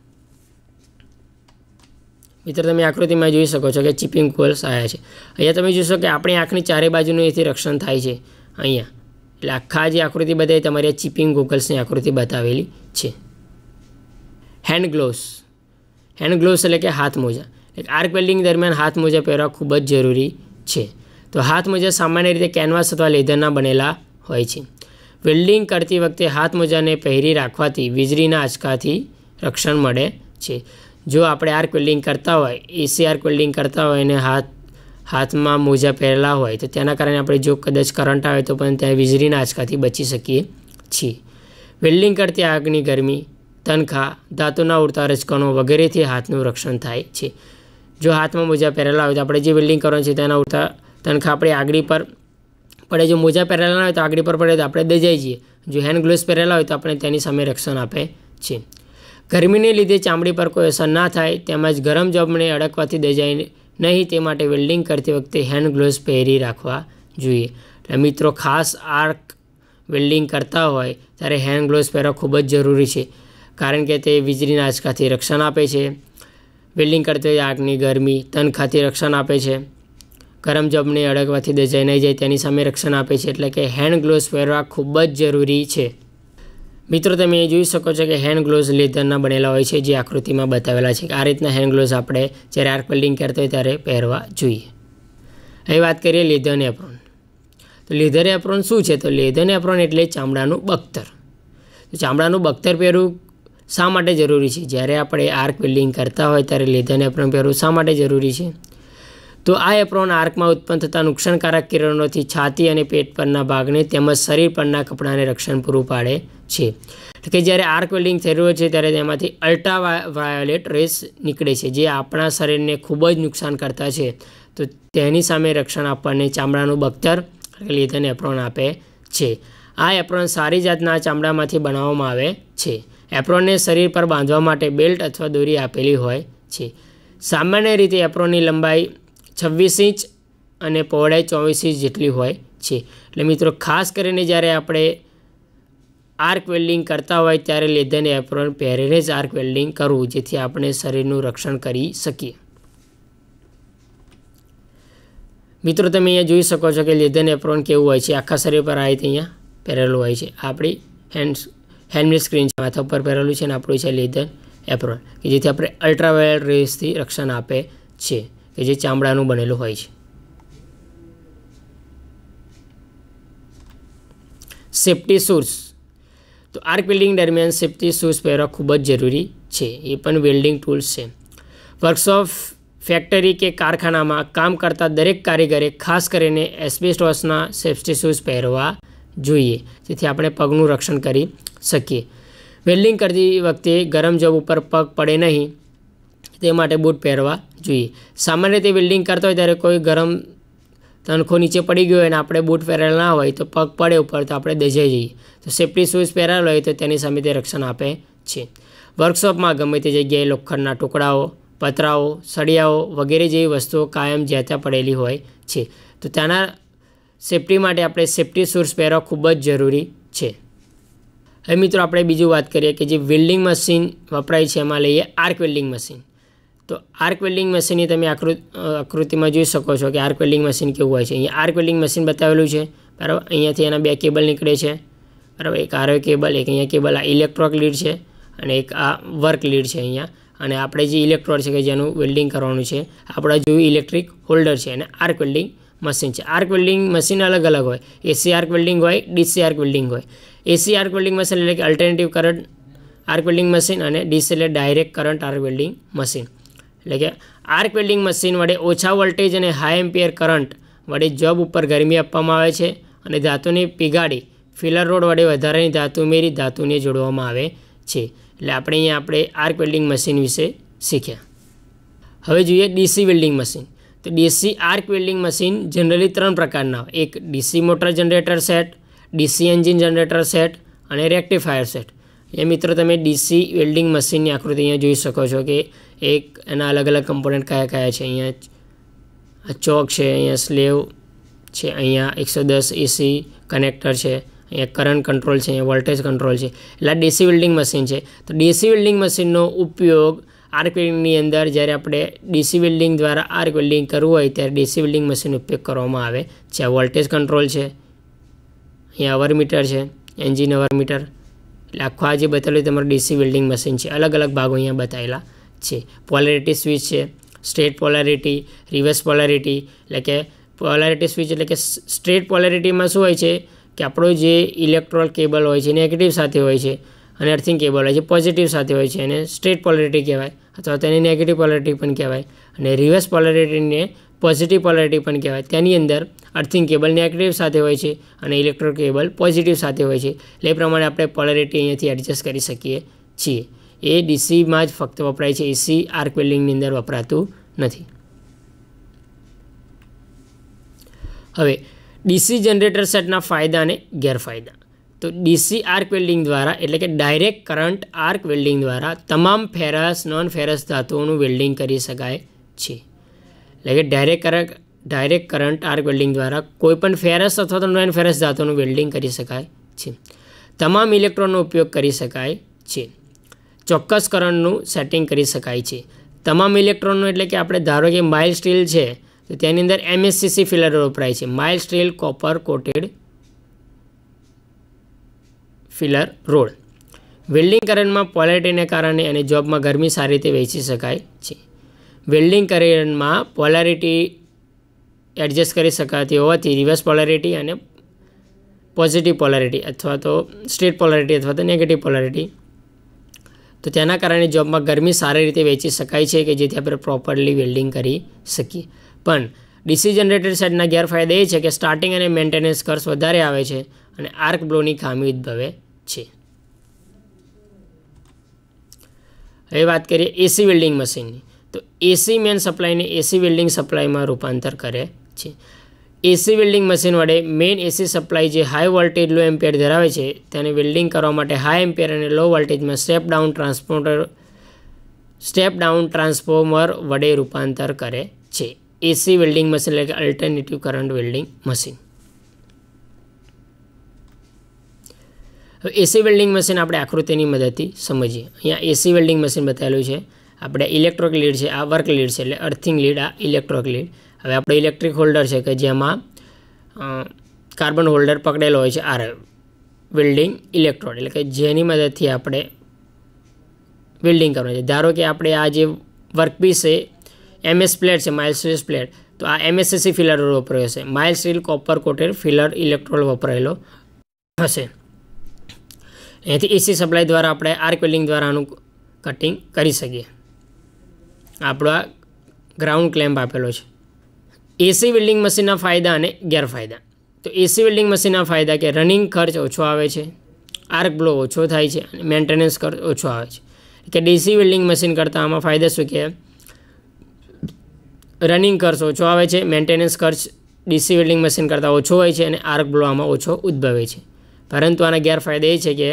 મિત્ર તમે આકૃતિમાં જોઈ શકો છો કે ચીપિંગ કોલ્સ આવ્યા છે અહીંયા તમે જોશો કે આપણી આંખની ચારે બાજુનું એથી રક્ષણ થાય છે અહીંયા એટલે આખા જે આકૃતિ બતાવી તમારી આ ચીપિંગ ગોગલ્સની આકૃતિ બતાવેલી છે હેન્ડ ગ્લોવ્સ હેન્ડ ગ્લોવ્સ એટલે કે હાથ મોજા આર્ક વેલ્ડિંગ દરમિયાન હાથ મોજા પહેરવા ખૂબ જ જરૂરી છે તો હાથ મોજા સામાન્ય રીતે કેનવાસ અથવા લેધરના બનેલા હોય છે વેલ્ડિંગ કરતી વખતે હાથ મોજાને પહેરી રાખવાથી વીજળીના આંચકાથી રક્ષણ મળે છે જો આપણે આર્ક વેલ્ડિંગ કરતા હોય એસી આર્ક વેલ્ડિંગ કરતા હોય અને હાથ હાથમાં મોજા પહેરેલા હોય તો તેના કારણે આપણે જો કદાચ કરંટ આવે તો પણ ત્યાં વીજળીના આંચકાથી બચી શકીએ છીએ વેલ્ડિંગ કરતી આગની ગરમી તનખા ધાતુના ઉડતા રચકણો વગેરેથી હાથનું રક્ષણ થાય છે જો હાથમાં મોજા પહેરેલા હોય તો આપણે જે વેલ્ડિંગ કરવાનું છે તેના ઉડતા તનખા આપણી આગળી પર પડે જો મોજા પહેરેલા હોય તો આગળી પર પડે તો આપણે દજાઈ જઈએ જો હેન્ડ ગ્લોવ્સ પહેરેલા હોય તો આપણે તેની સામે રક્ષણ આપે છે ગરમીને લીધે ચામડી પર કોઈ અસર ના થાય તેમજ ગરમ જબને અડકવાથી દજાય નહીં તે માટે વેલ્ડિંગ કરતી વખતે હેન્ડ ગ્લોવ્સ પહેરી રાખવા જોઈએ એટલે મિત્રો ખાસ આર્ક વેલ્ડિંગ કરતા હોય ત્યારે હેન્ડ ગ્લોવ્સ પહેરવા ખૂબ જ જરૂરી છે કારણ કે તે વીજળીના આંચકાથી રક્ષણ આપે છે વેલ્ડિંગ કરતી હોય આગની ગરમી તનખાથી રક્ષણ આપે છે ગરમ જબને અડકવાથી દજાઈ નહીં જાય તેની સામે રક્ષણ આપે છે એટલે કે હેન્ડ ગ્લોવ્સ પહેરવા ખૂબ જ જરૂરી છે મિત્રો તમે એ જોઈ શકો છો કે હેન્ડ ગ્લોવ્સ લેધરના બનેલા હોય છે જે આકૃતિમાં બતાવેલા છે આ રીતના હેન્ડ ગ્લોવ્સ આપણે જ્યારે આર્ક વેલ્ડિંગ કરતા હોય ત્યારે પહેરવા જોઈએ હવે વાત કરીએ લેધન એપ્રોન તો લેધર એપ્રોન શું છે તો લેધન એપ્રોન એટલે ચામડાનું બખ્તર તો ચામડાનું બખ્તર પહેરવું શા માટે જરૂરી છે જ્યારે આપણે આર્ક વેલ્ડિંગ કરતા હોય ત્યારે લેધન એપ્રોન પહેરવું શા માટે જરૂરી છે તો આ એપ્રોન આર્કમાં ઉત્પન્ન થતા નુકસાનકારક કિરણોથી છાતી અને પેટ પરના ભાગને તેમજ શરીર પરના કપડાને રક્ષણ પૂરું પાડે છે કે જ્યારે આર્ક વેલ્ડિંગ થઈ રહ્યું છે ત્યારે તેમાંથી અલ્ટ્રા વાયોલેટ રેસ નીકળે છે જે આપણા શરીરને ખૂબ જ નુકસાન કરતા છે તો તેની સામે રક્ષણ આપવાને ચામડાનું બખ્તર લીધન એપ્રોન આપે છે આ એપ્રોન સારી જાતના ચામડામાંથી બનાવવામાં આવે છે એપ્રોનને શરીર પર બાંધવા માટે બેલ્ટ અથવા દોરી આપેલી હોય છે સામાન્ય રીતે એપ્રોનની લંબાઈ છવ્વીસ ઇંચ અને પહોળાઈ ચોવીસ ઇંચ જેટલી હોય છે એટલે મિત્રો ખાસ કરીને જ્યારે આપણે આર્ક વેલ્ડિંગ કરતા હોય ત્યારે લેધન એપ્રોન પહેરીને જ આર્ક વેલ્ડિંગ કરવું જેથી આપણે શરીરનું રક્ષણ કરી શકીએ મિત્રો તમે અહીંયા જોઈ શકો છો કે લેધન એપ્રોન કેવું હોય છે આખા શરીર પર આ રીતે અહીંયા પહેરેલું હોય છે આપણી હેન્ડ હેન્ડમેડ સ્ક્રીન છે માથા ઉપર પહેરેલું છે ને આપણું છે લેધન એપ્રોન કે જેથી આપણે અલ્ટ્રાવાયોલેટ રેસથી રક્ષણ આપે છે કે જે ચામડાનું બનેલું હોય છે સેફ્ટી શૂઝ તો આર્ક વેલ્ડિંગ દરમિયાન સેફ્ટી શૂઝ પહેરવા ખૂબ જ જરૂરી છે એ પણ વેલ્ડિંગ ટૂલ્સ છે વર્કશોપ ફેક્ટરી કે કારખાનામાં કામ કરતા દરેક કારીગરે ખાસ કરીને એસ્બેસ્ટોસના સેફ્ટી શૂઝ પહેરવા જોઈએ જેથી આપણે પગનું રક્ષણ કરી શકીએ વેલ્ડિંગ કરતી વખતે ગરમ જબ ઉપર પગ પડે નહીં તે માટે બૂટ પહેરવા જોઈએ સામાન્ય રીતે બિલ્ડિંગ કરતા હોય ત્યારે કોઈ ગરમ તણખો નીચે પડી ગયો હોય અને આપણે બૂટ પહેરેલા ના હોય તો પગ પડે ઉપર તો આપણે દજાઈ જઈએ તો સેફ્ટી શૂઝ પહેરેલો હોય તો તેની સામે તે રક્ષણ આપે છે વર્કશોપમાં ગમે તે જગ્યાએ લોખંડના ટુકડાઓ પતરાઓ સળિયાઓ વગેરે જેવી વસ્તુઓ કાયમ જ્યાં ત્યાં પડેલી હોય છે તો ત્યાંના સેફ્ટી માટે આપણે સેફ્ટી શૂઝ પહેરવા ખૂબ જ જરૂરી છે હવે મિત્રો આપણે બીજું વાત કરીએ કે જે વેલ્ડિંગ મશીન વપરાય છે એમાં લઈએ આર્ક વેલ્ડિંગ મશીન તો આર્ક વેલ્ડિંગ મશીનની તમે આકૃતિ આકૃતિમાં જોઈ શકો છો કે આર્ક વેલ્ડિંગ મશીન કેવું હોય છે અહીંયા આર્ક વેલ્ડિંગ મશીન બતાવેલું છે બરાબર અહીંયાથી એના બે કેબલ નીકળે છે બરાબર એક આરો કેબલ એક અહીંયા કેબલ આ ઇલેક્ટ્રોક લીડ છે અને એક આ વર્ક લીડ છે અહીંયા અને આપણે જે ઇલેક્ટ્રોડ છે કે જેનું વેલ્ડિંગ કરવાનું છે આપણા જોયું ઇલેક્ટ્રિક હોલ્ડર છે અને આર્ક વેલ્ડિંગ મશીન છે આર્ક વેલ્ડિંગ મશીન અલગ અલગ હોય એસી આર્ક વેલ્ડિંગ હોય ડીસી આર્ક વેલ્ડિંગ હોય એસી આર્ક વેલ્ડિંગ મશીન એટલે કે alternative current arc welding machine અને ડીસી એટલે direct current arc welding machine એટલે કે આર્ક વેલ્ડિંગ મશીન વડે ઓછા વોલ્ટેજ અને હાઈ એમ્પિયર કરંટ વડે જોબ ઉપર ગરમી આપવામાં આવે છે અને ધાતુની પીગાડી ફિલર રોડ વડે વધારાની ધાતુ મેરી ધાતુને જોડવામાં આવે છે એટલે આપણે અહીંયા આપણે આર્ક વેલ્ડિંગ મશીન વિશે શીખ્યા હવે જોઈએ ડીસી વેલ્ડિંગ મશીન તો DC arc welding machine generally ત્રણ પ્રકારના એક DC motor generator set DC engine generator set અને રેક્ટિફાયર સેટ એ મિત્રો તમે ડીસી વેલ્ડિંગ મશીનની આકૃતિ અહીંયા જોઈ શકો છો કે એક એના અલગ અલગ કમ્પોનન્ટ કયા કયા છે અહીંયા ચોક છે અહીંયા સ્લેવ છે અહીંયા એકસો દસ એસી કનેક્ટર છે અહીંયા કરંટ કંટ્રોલ છે અહીંયા વોલ્ટેજ કંટ્રોલ છે એટલે ડીસી વેલ્ડિંગ મશીન છે તો ડીસી વેલ્ડિંગ મશીનનો ઉપયોગ આર્ક વેલ્ડિંગની અંદર જ્યારે આપણે ડીસી વેલ્ડિંગ દ્વારા આર્ક વેલ્ડિંગ કરવું હોય ત્યારે ડીસી વેલ્ડિંગ મશીન ઉપયોગ કરવામાં આવે છે વોલ્ટેજ કંટ્રોલ છે અહીંયા અવર મીટર છે એન્જિન અવર મીટર એટલે આખું આ જે બતાવેલું તમારું ડીસી વેલ્ડિંગ મશીન છે અલગ અલગ ભાગો અહીંયા બતાવેલા છે પોલેરિટી સ્વિચ છે સ્ટ્રેટ પોલેરિટી રિવર્સ પોલેરિટી એટલે કે પોલેરિટી સ્વિચ એટલે કે સ્ટ્રેટ પોલેરિટીમાં શું હોય છે કે આપણો જે ઇલેક્ટ્રોલ કેબલ હોય છે નેગેટિવ સાથે હોય છે અને અર્થિંગ કેબલ હોય છે પોઝિટિવ સાથે હોય છે એને સ્ટ્રેટ પોલેરિટી કહેવાય અથવા તેને નેગેટિવ પોલેરિટી પણ કહેવાય અને રિવર્સ પોલેરિટીને પોઝિટિવ પોલેરિટી પણ કહેવાય તેની અંદર અર્થિંગ કેબલ નેગેટિવ સાથે હોય છે અને ઇલેક્ટ્રો કેબલ પોઝિટિવ સાથે હોય છે એટલે પ્રમાણે આપણે પોલેરિટી અહીંયાથી એડજસ્ટ કરી શકીએ છીએ એ ડીસીમાં જ ફક્ત વપરાય છે એસી આર્ક વેલ્ડિંગની અંદર વપરાતું નથી હવે ડીસી જનરેટર સેટના ફાયદા અને ગેરફાયદા તો ડીસી આર્ક વેલ્ડિંગ દ્વારા એટલે કે ડાયરેક્ટ કરંટ આર્ક વેલ્ડિંગ દ્વારા તમામ ફેરસ નોન ફેરસ ધાતુઓનું વેલ્ડિંગ કરી શકાય છે એટલે કે direct current direct current arc welding દ્વારા કોઈપણ ફેરસ અથવા તો નોન ફેરસ ધાતુનું વેલ્ડિંગ કરી શકાય છે તમામ ઇલેક્ટ્રોનનો ઉપયોગ કરી શકાય છે ચોક્કસ કરંટનું સેટિંગ કરી શકાય છે તમામ ઇલેક્ટ્રોનનો એટલે કે આપણે ધારો કે માઇલ સ્ટીલ છે તો તેની અંદર એમએસસીસી ફિલર વપરાય છે mild steel copper coated filler rod welding કરંટમાં પોલેટીને કારણે અને જોબમાં ગરમી સારી રીતે વેચી શકાય છે વેલ્ડિંગ કરેલમાં પોલારિટી એડજસ્ટ કરી શકાતી હોવાથી રિવર્સ પોલારિટી અને પોઝિટિવ પોલારિટી અથવા તો સ્ટ્રેટ પોલારિટી અથવા તો નેગેટિવ પોલારિટી તો તેના કારણે જોબમાં ગરમી સારી રીતે વેચી શકાય છે કે જેથી આપણે પ્રોપરલી વેલ્ડિંગ કરી શકીએ પણ ડીસી જનરેટર સેટના ગેરફાયદા એ છે કે સ્ટાર્ટિંગ અને મેન્ટેનન્સ ખર્ચ વધારે આવે છે અને આર્ક બ્લોની ખામી ઉદ્ભવે છે હવે વાત કરીએ એસી વેલ્ડિંગ મશીનની તો એસી મેન સપ્લાયને એસી વેલ્ડિંગ સપ્લાયમાં રૂપાંતર કરે છે એસી વેલ્ડિંગ મશીન વડે મેઇન એસી સપ્લાય જે હાઈ વોલ્ટેજ લો એમ્પિયર ધરાવે છે તેને વેલ્ડિંગ કરવા માટે હાઈ એમ્પિયર અને લો વોલ્ટેજમાં step down transporter step down transformer વડે રૂપાંતર કરે છે એસી વેલ્ડિંગ મશીન એટલે કે alternative current welding machine AC welding machine આપણે આકૃતિની મદદથી સમજીએ અહીંયા એસી વેલ્ડિંગ મશીન બતાવેલું છે આપણે ઇલેક્ટ્રોક લીડ છે આ વર્ક લીડ છે એટલે અર્થિંગ લીડ આ ઇલેક્ટ્રોક લીડ હવે આપણે ઇલેક્ટ્રિક હોલ્ડર છે કે જેમાં કાર્બન હોલ્ડર પકડેલો હોય છે આર વેલ્ડિંગ ઇલેક્ટ્રોડ એટલે કે જેની મદદથી આપણે વેલ્ડિંગ કરવાનું છે ધારો કે આપણે આ જે વર્કપીસ છે એમએસ પ્લેટ છે માઇલ્સ પ્લેટ તો આ એમએસએસસી ફિલર વપરાયો છે mild steel copper coated filler electrode વપરાયેલો હશે અહીંથી એસી સપ્લાય દ્વારા આપણે આર્ક વેલ્ડિંગ દ્વારા આનું કટિંગ કરી શકીએ આપણો આ ગ્રાઉન્ડ ક્લેમ્પ આપેલો છે એસી વેલ્ડિંગ મશીનના ફાયદા અને ગેરફાયદા તો એસી વેલ્ડિંગ મશીનના ફાયદા કે રનિંગ ખર્ચ ઓછો આવે છે આર્ક બ્લો ઓછો થાય છે અને મેન્ટેનન્સ ખર્ચ ઓછો આવે છે કે ડીસી વેલ્ડિંગ મશીન કરતાં આમાં ફાયદા શું કે રનિંગ ખર્ચ ઓછો આવે છે મેન્ટેનન્સ ખર્ચ ડીસી વેલ્ડિંગ મશીન કરતાં ઓછો હોય છે અને આર્ક બ્લો આમાં ઓછો ઉદ્ભવે છે પરંતુ આના ગેરફાયદા એ છે કે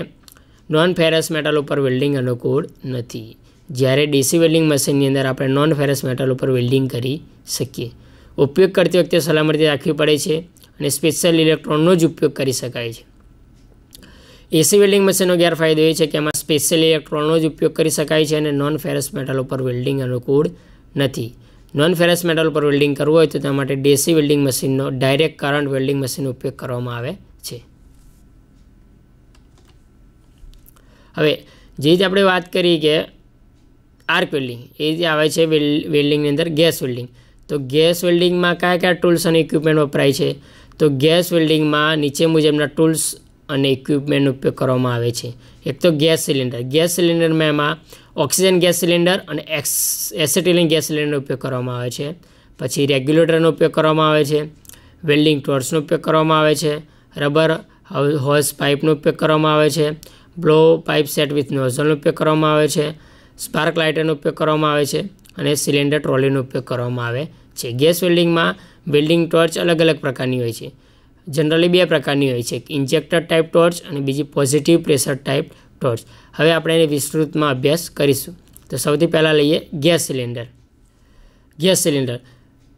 નોન ફેરસ મેટલ ઉપર વેલ્ડિંગ અનુકૂળ નથી જ્યારે ડીસી વેલ્ડિંગ મશીનની અંદર આપણે નોન ફેરસ મેટલ ઉપર વેલ્ડિંગ કરી શકીએ ઉપયોગ કરતી વખતે સલામતી રાખવી પડે છે અને સ્પેશિયલ ઇલેક્ટ્રોનનો જ ઉપયોગ કરી શકાય છે એસી વેલ્ડિંગ મશીનનો ગેરફાયદો એ છે કે એમાં સ્પેશિયલ ઇલેક્ટ્રોનનો જ ઉપયોગ કરી શકાય છે અને નોન ફેરસ મેટલ ઉપર વેલ્ડિંગ અનુકૂળ નથી નોન ફેરસ મેટલ ઉપર વેલ્ડિંગ કરવું હોય તો તેના માટે ડેસી વેલ્ડિંગ મશીનનો ડાયરેક્ટ કરંટ વેલ્ડિંગ મશીનનો ઉપયોગ કરવામાં આવે છે હવે જે જ આપણે વાત કરી કે આર્ક વેલ્ડિંગ એ જે આવે છે વેલ્ડિંગની અંદર ગેસ વેલ્ડિંગ તો ગેસ વેલ્ડિંગમાં કયા કયા ટૂલ્સ અને ઇક્વિપમેન્ટ વપરાય છે તો ગેસ વેલ્ડિંગમાં નીચે મુજબના ટૂલ્સ અને ઇક્વિપમેન્ટનો ઉપયોગ કરવામાં આવે છે એક તો ગેસ સિલિન્ડર ગેસ સિલિન્ડરમાં એમાં ઓક્સિજન ગેસ સિલિન્ડર અને એક્સ એસેટિલિન ગેસ સિલિન્ડરનો ઉપયોગ કરવામાં આવે છે પછી રેગ્યુલેટરનો ઉપયોગ કરવામાં આવે છે વેલ્ડિંગ ટોર્ચનો ઉપયોગ કરવામાં આવે છે રબર હોર્સ પાઇપનો ઉપયોગ કરવામાં આવે છે બ્લો પાઇપ સેટ વિથ નોઝલનો ઉપયોગ કરવામાં આવે છે સ્પાર્ક લાઇટરનો ઉપયોગ કરવામાં આવે છે અને સિલિન્ડર ટ્રોલીનો ઉપયોગ કરવામાં આવે છે ગેસ વેલ્ડિંગમાં વેલ્ડિંગ ટોર્ચ અલગ અલગ પ્રકારની હોય છે જનરલી બે પ્રકારની હોય છે ઇન્જેક્ટર ટાઈપ ટોર્ચ અને બીજી પોઝિટિવ પ્રેશર ટાઈપ ટોર્ચ હવે આપણે એને વિસ્તૃતમાં અભ્યાસ કરીશું તો સૌથી પહેલાં લઈએ ગેસ સિલિન્ડર ગેસ સિલિન્ડર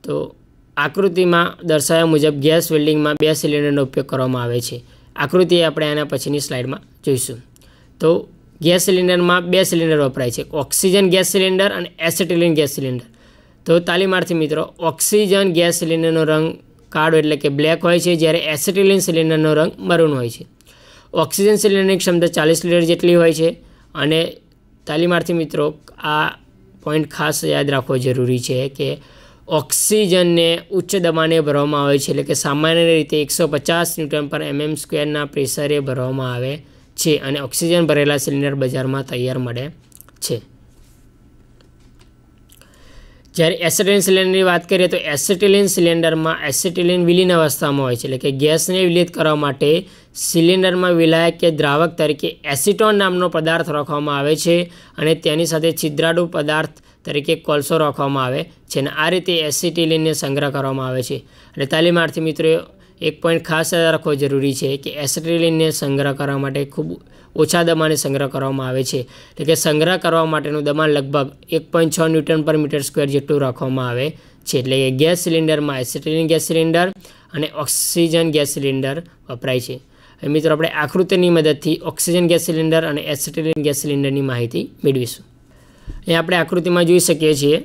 તો આકૃતિમાં દર્શાવ્યા મુજબ ગેસ વેલ્ડિંગમાં બે સિલિન્ડરનો ઉપયોગ કરવામાં આવે છે આકૃતિ આપણે આના પછીની સ્લાઇડમાં જોઈશું તો ગેસ સિલિન્ડરમાં બે સિલિન્ડર વપરાય છે ઓક્સિજન ગેસ સિલિન્ડર અને એસેટિલિન ગેસ સિલિન્ડર તો તાલીમાર્થી મિત્રો ઓક્સિજન ગેસ સિલિન્ડરનો રંગ કાળો એટલે કે બ્લેક હોય છે જ્યારે એસેટિલિન સિલિન્ડરનો રંગ મરૂન હોય છે ઓક્સિજન સિલિન્ડરની ક્ષમતા ચાલીસ લીટર જેટલી હોય છે અને તાલીમાર્થી મિત્રો આ પોઈન્ટ ખાસ યાદ રાખવો જરૂરી છે કે ઓક્સિજનને ઉચ્ચ દબાણે ભરવામાં આવે છે એટલે કે સામાન્ય રીતે એકસો પચાસ ન્યૂટન પર એમએમ સ્ક્વેરના પ્રેશરે ભરવામાં આવે છે છે અને ઓક્સિજન ભરેલા સિલિન્ડર બજારમાં તૈયાર મળે છે જ્યારે એસેટિલિન સિલિન્ડરની વાત કરીએ તો એસેટિલિન સિલિન્ડરમાં એસેટિલિન વિલીન અવસ્થામાં હોય છે એટલે કે ગેસને વિલિત કરવા માટે સિલિન્ડરમાં વિલાયક કે દ્રાવક તરીકે એસિટોન નામનો પદાર્થ રાખવામાં આવે છે અને તેની સાથે છિદ્રાળુ પદાર્થ તરીકે કોલસો રાખવામાં આવે છે અને આ રીતે એસિટિલિનને સંગ્રહ કરવામાં આવે છે એટલે તાલીમાર્થી મિત્રો એક પોઈન્ટ ખાસ રાખવો જરૂરી છે કે એસેટિલિનને સંગ્રહ કરવા માટે ખૂબ ઓછા દબાણે સંગ્રહ કરવામાં આવે છે એટલે કે સંગ્રહ કરવા માટેનું દબાણ લગભગ એક પોઈન્ટ છ ન્યૂટન પર મીટર સ્ક્વેર જેટલું રાખવામાં આવે છે એટલે કે ગેસ સિલિન્ડરમાં એસેટિલિન ગેસ સિલિન્ડર અને ઓક્સિજન ગેસ સિલિન્ડર વપરાય છે મિત્રો આપણે આકૃતિની મદદથી ઓક્સિજન ગેસ સિલિન્ડર અને એસેટિલિન ગેસ સિલિન્ડરની માહિતી મેળવીશું અહીંયા આપણે આકૃતિમાં જોઈ શકીએ છીએ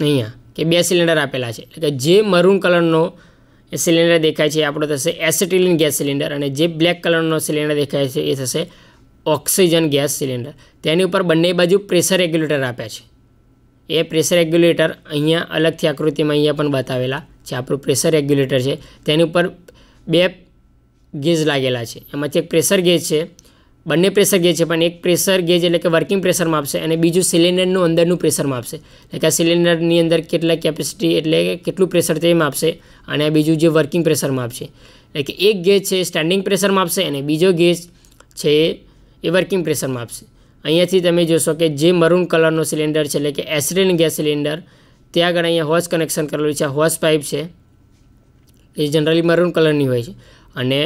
અહીંયા કે બે સિલિન્ડર આપેલા છે એટલે કે જે મરૂન કલરનો સિલિન્ડર દેખાય છે આપણો થશે એસિટિલિન ગેસ સિલિન્ડર અને જે બ્લેક કલરનો સિલિન્ડર દેખાય છે એ થશે ઓક્સિજન ગેસ સિલિન્ડર તેની ઉપર બંને બાજુ પ્રેશર રેગ્યુલેટર આપ્યા છે એ પ્રેશર રેગ્યુલેટર અહીંયા અલગથી આકૃતિમાં અહીંયા પણ બતાવેલા છે આપણું પ્રેશર રેગ્યુલેટર છે તેની ઉપર બે ગેજ લાગેલા છે એમાંથી એક પ્રેશર ગેજ છે બંને પ્રેશર ગેજ છે પણ એક પ્રેશર ગેજ એટલે કે વર્કિંગ પ્રેશર માપશે અને બીજું સિલિન્ડરનું અંદરનું પ્રેશર માપશે એટલે કે આ સિલિન્ડરની અંદર કેટલા કેપેસિટી એટલે કેટલું પ્રેશર તે માપશે અને આ બીજું જે વર્કિંગ પ્રેશર માપશે એટલે કે એક ગેજ છે સ્ટેન્ડિંગ પ્રેશર માપશે અને બીજો ગેજ છે એ વર્કિંગ પ્રેશર માપશે અહીંયાથી તમે જોશો કે જે મરૂન કલરનો સિલિન્ડર છે એટલે કે એસરીન ગેસ સિલિન્ડર ત્યાં આગળ અહીંયા હોસ કનેક્શન કરેલું છે હોસ પાઇપ છે એ જનરલી મરૂન કલરની હોય છે અને